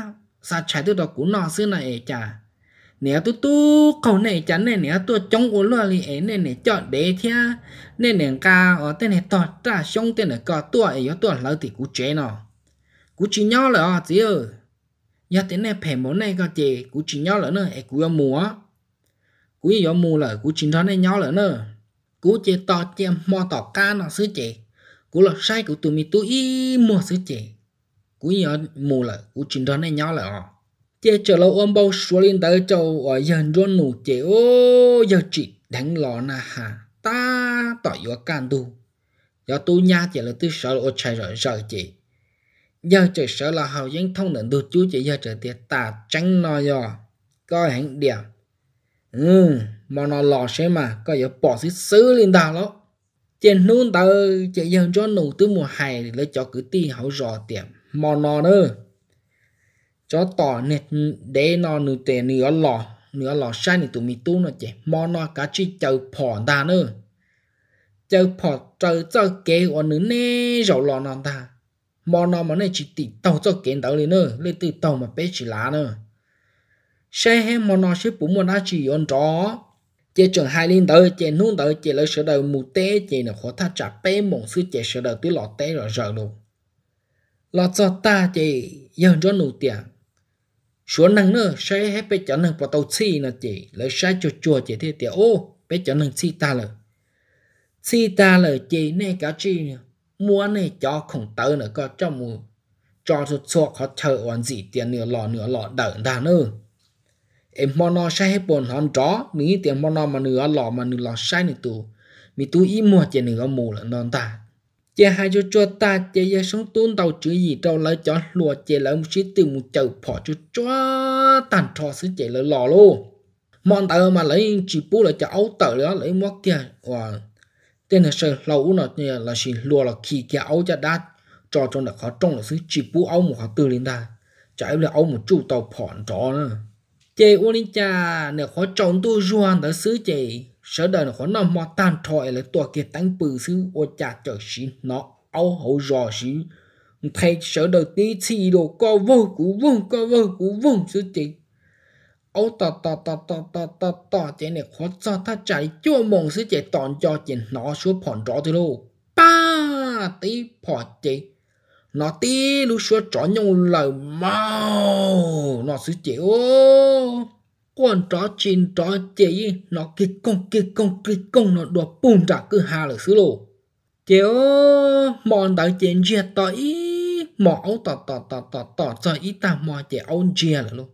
Speaker 1: sao trái từ đó cũng nọ xưa này chả nè tu tu cầu này chắn này nè tu trong của lo li này nè đế thia nên nè ca ở ờ, tên này tọt ra xong tên này có tu ấy tu lỡ thì cú chế nó cú chỉ nhau là gì ơi giờ tên này phải món này có chế cú chỉ nhau là nữa ấy cú yêu mùa cú yêu mùa là cú chỉ đó này nhau là nữa cú chế tọt chế mò tọt ca nó sứ chế cú là sai cú tụi mi tụi mua sứ chế cú yêu mùa là cú chỉ đó này nhau là chế chờ lâu ôm bao số lên tới châu ở dần rồi nụ chế ô giờ chị đánh lò na hà ta tỏ vô can tu do tu nha chỉ là tư sở là ô chạy rồi giờ chị giờ chỉ sở là hầu dân thông đến được chú chị giờ trở tiệt ta tránh nó do coi hẳn điểm ừ mà nó lò sẽ mà coi giờ bỏ xí xứ lên đào đó trên nút tao chị giờ cho nụ tư mùa hè lấy cho cứ ti hậu rò tiệm mà nó nữa cho tỏ nè để nó nửa tệ nửa lò nửa lò sai nửa tụi mình tu nó chỉ mò nó cá chi chờ phò ta nữa chờ phò chờ chờ kế của nửa nè rồi lò nó ta mò nó mà này chỉ tỉ tàu cho kiến tàu lên nữa lên từ tàu mà bé chỉ lá nữa xe he mò nó sẽ bụng mò nó chỉ on chó chế trường hai liên tới chế nung tới chế lấy sửa đầu mù té chế nó khó thắt chặt bé mộng sư chế sửa đầu túi lọt té rồi rờ luôn lọt cho ta chế giờ cho nụ tiền số năng nữa sẽ hết bé chọn năng của tàu chi là chị lấy sai cho chùa chị thế tiểu ô bé chọn năng chi ta là chi ta là chị này cả chi mua này cho không tớ nữa có cho mua cho cho cho họ chờ oan gì tiền nửa lọ nửa lọ đỡ đàn nữa em mua nó sai hết bồn hòn chó mỹ tiền mua nó mà nửa lọ mà nửa lọ sai nửa tù mi tu ý mua chị nửa mù là non ta chị hai cho cho ta chị giờ sống tuôn đầu chữ gì đâu lấy cho lùa chị lấy một chút từ một chầu bỏ cho cho tàn trò sẽ chị lấy lò luôn mòn tờ mà lấy chỉ bù là cho ấu tờ đó lấy mất kia và tên là sợ lâu nó như là chỉ lùa là khi kia áo cho đá cho cho là khó trong là xứ chỉ bù ấu một khó tư lên ta chạy là áo một chú tàu phỏn trò nữa chị uống đi cha nếu khó trồng tu ruan tới xứ chị sở đời nó khó nằm mà tàn trọi là tòa kia tăng bự sư ô chả trở xí nó áo hậu rõ xí thầy sở đời tí chi đồ co vô cú vô co vô cú vô sư chị áo tò tò tò tò tò tò tò chế này khó cho ta chạy chua mong sư chế toàn cho chị nó số phỏng rõ thì lô ba tí phỏ chị nó tí lúc số trỏ nhung lời mau nó sư chị ô quan tró chín tró chế nó kì công kì công kì công nó đùa bùn trả cứ hà là xứ lộ chéo mòn tới chiến chia tới mò ấu tỏ tỏ tỏ tỏ tỏ cho ý ta mò chế ấu chia là luôn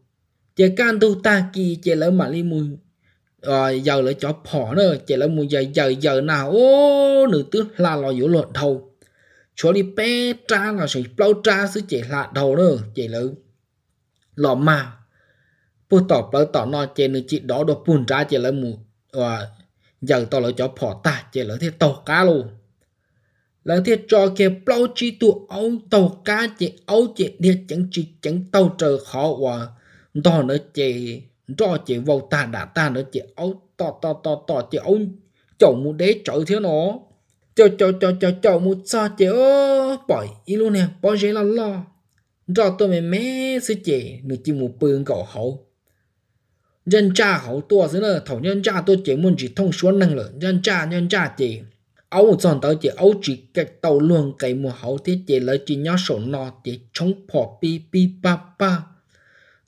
Speaker 1: chế can tu ta kì chế lỡ mà li mùi rồi giờ lỡ cho phỏ nữa chế lỡ mùi giờ giờ giờ nào ô nữ tứ là lò dỗ lộn thầu cho đi bé tra là sẽ bao tra sứ chế lạ đầu nữa chế lỡ lò mà ผู้ต่อเปล่าต่อนอเจนึจิดอดปุ่นจ้าเจแล้วมูว่าอย่างต่อเราจะพอตาเจแล้วที่ต่อกาลูแล้วที่จอเกเปล่าจีตัวเอาต่อกาเจเอาเจเนี่ยจังจีจังเต่าเจอเขาว่าต่อเนเจต่อเจว่าตาด่าตาเนเจเอาต่อต่อต่อต่อเจเอาเจ้ามูเด้เจ้าเท่านาะ cho cho cho cho cho mu cho chị ô bỏi ý luôn nè bỏ dễ là lo rồi tôi mẹ mẹ sư chị nửa chim mu bưng cậu hậu nhân cha hậu tua thế là thầu nhân cha tôi chỉ muốn chỉ thông suốt năng lượng nhân cha nhân cha chỉ ấu chọn tới chỉ ấu chỉ cái tàu luôn cái mùa hậu thế chỉ lấy chỉ nhớ sổ nọ chỉ chống bỏ pi pi pa pa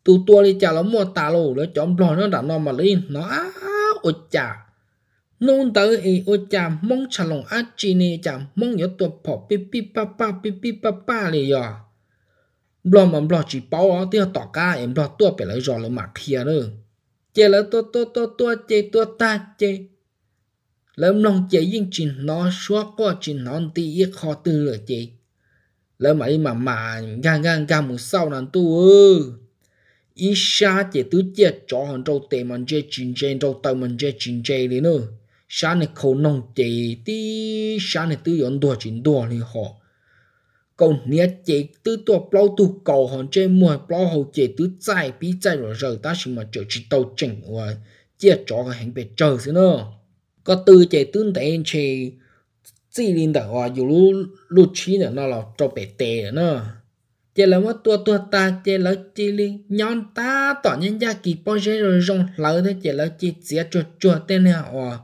Speaker 1: tu tua đi chả nó mua tà lô nó chọn lo nó đã nó mà lên nó á ô chả nôn tới ý ô chả mong chả lòng á chỉ nè chả mong nhớ tua bỏ pi pi pa pa pi pi pa pa liền rồi lo mà lo chỉ bảo tiếc tỏ ca em lo tua phải lấy rồi lấy mặt kia nữa chế là tua tua tua tua chế tua ta chế lỡ lòng chế yên chín nó xóa qua chỉ nó tí ít khó tư lửa chế lỡ ấy mà mà gan gan gan một sau nàn tu ơ ít xa chế tứ chế cho hòn trâu tệ mình chế chín chế trâu tàu mình chế chín chế đi nữa xa này khổ nông chế tí xa này tư yón đùa chín đùa đi họ cầu nia chế tư tua bao tu cầu hòn trên mua bao hậu chế tư trái bí trái rồi rồi ta xin mà chờ chỉ tàu chỉnh và chia cho cái hành về chờ xí nữa có tư chế tư tại chế chỉ linh đạo hòa dù lú lú chi nữa nó là cho bể tè nữa chế là mất tua tua ta chế là chỉ linh nhon ta tỏ nhân gia kỳ bao chế rồi rong lỡ thế chế là chỉ chia cho chua tên này hòa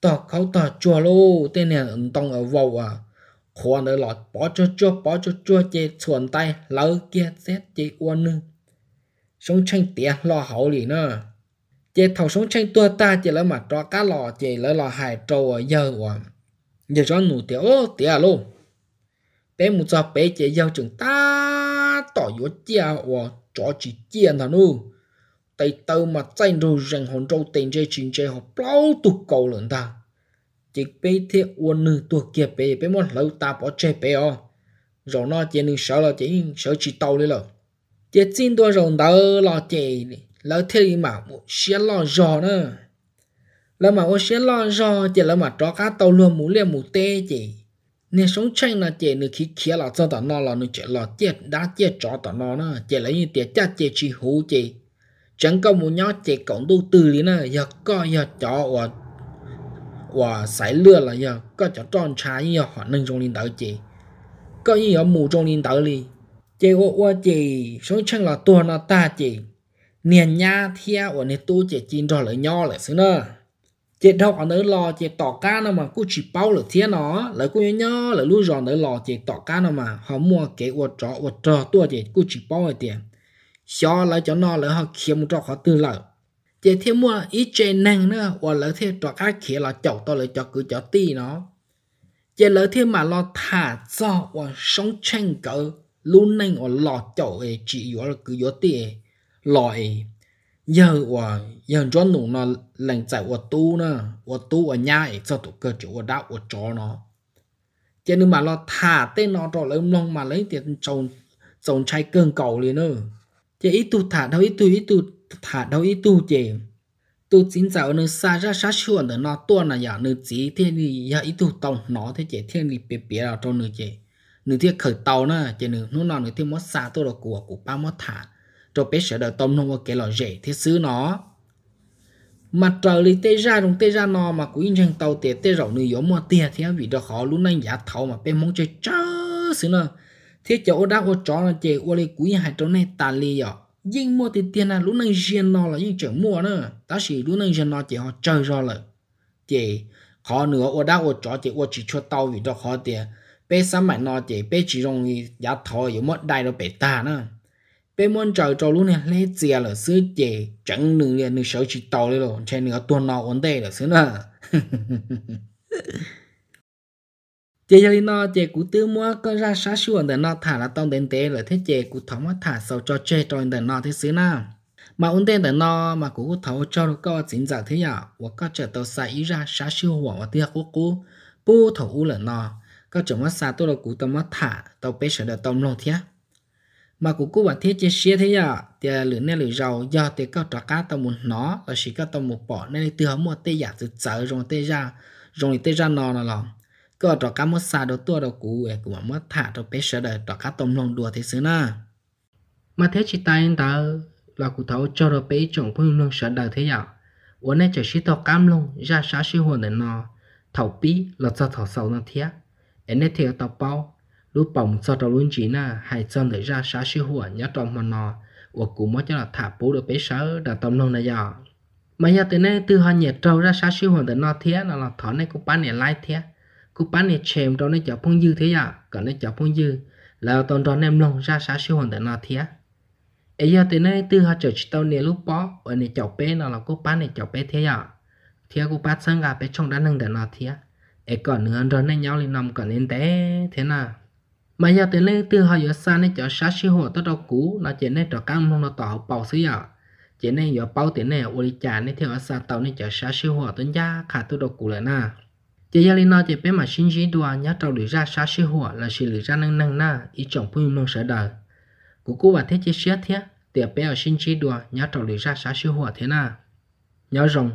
Speaker 1: tỏ khấu tỏ chua lô tên này tông ở vầu à khó nữa lọt bỏ cho chua bỏ cho chua chê chuẩn tay lâu kia xét chê uôn nữa sống tranh tía lo hậu lì nữa chê thầu sống tranh tua ta chê lỡ mà cho cá lò chê lỡ lò hài trâu ở giờ à giờ cho nụ tía ô tía luôn bé một giờ bé chê giờ chừng ta tỏ yếu chia à cho chỉ chia thằng nu tay tao mà tranh rồi rằng hồn trâu tiền chê chuyện chê họ bao tục cầu lớn ta chỉ bé thế uốn nữ tua kia bé bé muốn lâu ta bỏ chơi bé o rồi nó chỉ nên sợ là chỉ sợ chỉ tàu đi rồi chỉ xin tôi rồi đỡ là chỉ lỡ thế mà một xe lo giò nữa lỡ mà một xe lo giò chỉ lỡ mà trò cá tàu luôn muốn liền muốn tê chỉ nên sống tranh là chỉ nên khí khía là cho tao nó là nên chỉ là chết đã chết cho tao nó nữa chỉ lấy như tiền chắc chỉ chỉ hú chỉ chẳng có muốn nhớ chỉ cộng tu từ đi nữa giờ coi giờ cho và xảy lừa là nhờ có chỗ tròn trái nhờ họ nâng trong liên tử chỉ, có như ở mù trong liên tử đi chị ô ô chị số chân là tua nó ta chỉ, niền nhà thia ở nơi tu chỉ chín rồi lại nho lại xứ nữa chị đâu ở nơi lo chị tỏ cá nó mà cô chỉ bao được thia nó lại cô nhớ nhớ lại lui rồi nơi lo chị tỏ cá nó mà họ mua cái ô trọ ô trọ tua chỉ cô chỉ bao được tiền cho lại cho nó lại họ kiếm một họ tư lợi chỉ thêm mua ít chế năng nữa hoặc là thêm cho các kia là chậu to là cho cứ cho tì nó chỉ là thêm mà lo thả cho và sống tranh cỡ luôn năng và lọ chậu ấy chỉ yếu là cứ yếu tì lọ giờ và giờ cho nụ nó lên chạy và tu nữa và tu ở nhà ấy cho tụ cơ chữ và đạo và chó nó chỉ nữa mà lo thả tên nó rồi lấy long mà lấy tiền trồng trồng trái cơn cầu liền nữa chỉ ít tu thả đâu ít tu ít tu thả đâu ý tu chị tu chính giáo nó xa ra xa chuẩn đó nó tua là giả nữ chỉ thế đi giả ý tu tông nó thế chị thế đi bịa bịa nào trong nữ chị nữ thế khởi tàu nó chị nữ nó nào nữ thiên mất xa tôi là của của ba mất thả cho bé sẽ đời tông nó có kể lò rể thế xứ nó mà trời lý tê ra đúng tê ra nó mà cũng nhân tàu tê tê rộng nữ yếu mua tiền thì vì đó khó lúc này giả thầu mà bé mong chơi chớ xứ nó thế chỗ đã ô chó là chị ô lý quý hai trong này ta li rồi nhưng mua thì tiền là lúc này riêng nó là những chuyện mua nữa ta chỉ lúc này riêng nó chỉ họ chơi rồi là chỉ khó nữa ở đâu ở chỗ chỉ ở chỉ cho tao vì đó khó tiền bé sắm mày nó chỉ bé chỉ dùng giá thò yếu mất đại nó bé ta nữa bé muốn chơi cho lúc này lấy tiền là xứ chỉ chẳng nửa liền nửa sợ chỉ tao đi rồi trên nửa tuần nào ổn tệ là xứ nữa chế giờ nó chế cú tư mua có ra sát xuống để nó thả là tông đến tế là thế chế cú thấu mà thả sau cho chế cho để nó thế xứ nào mà ổn tên để nó mà cú thấu cho có chính giả thế nhở và có trở tàu xài ý ra sát xuống hỏa và tia cú cú cú thấu là nó có chỗ mắt xa tôi là cú tao mà thả tao bé sợ là tông luôn thế mà cú cú bảo thế chế xia thế nhở thì lửa nè lửa dầu do thì có trả cá tao muốn nó là chỉ có tao một bỏ nên từ hôm mua tê giả từ chợ rồi tê ra rồi tê ra nó là lòng cá cá cú mà thả tôm thế thế na ก็ต่อการมดซาดตัวดอกูเอกูมดถ่าต่อเป็ดเสดต่อการต้มลงดัวที่ซื้อนะมาเทชิตายนตา là cụ thấu cho đỡ bé chồng phương lương sợ đời thế giàu ủa nay trời xí tàu cam lông ra sá xí hồn để nó thầu bí là cho thầu sầu nó thế em này theo tàu bao lúc bỏng cho tàu luôn chỉ na hay cho để ra sá xí hồn nhớ trong mà nó uốn cụ mới cho là thả bố được bé sợ đã tôm lông này giàu mà giờ từ nay từ hai nhiệt trâu ra sá xí hồn để nó thế là là thọ này cũng bán để lái thế cúp bán này chèm trong nó chở phong dư thế à còn nó chở phong dư là toàn đó em lòng ra xã siêu hoàn tận là thế ấy giờ tới nay từ họ chở tàu nè lúc bó ở này chở bé nó là cúp bán này chở bé thế à thế cúp bán sang gà bé trong đá nâng tận là thế ấy còn nữa rồi nên nhau lên nằm còn lên té thế nào mà giờ tới nay từ họ giờ xa này chở xã siêu hoàn tận đâu cũ là chỉ này chở cam không là tỏ bảo xứ à chỉ này giờ bảo tiền này ô đi chả này theo xa tàu này chở xã siêu hoàn tận giá khả tôi đâu cũ lại na giờ giờ linh nói thì bé mà sinh dĩ đùa nhá trâu để ra xa xí hùa là xì lưỡi ra nâng nâng na ý chồng phu nông sở đời của cô và thế chế xét thế thì bé ở sinh dĩ đùa nhá trâu để ra xa xí hùa thế na nhớ rồng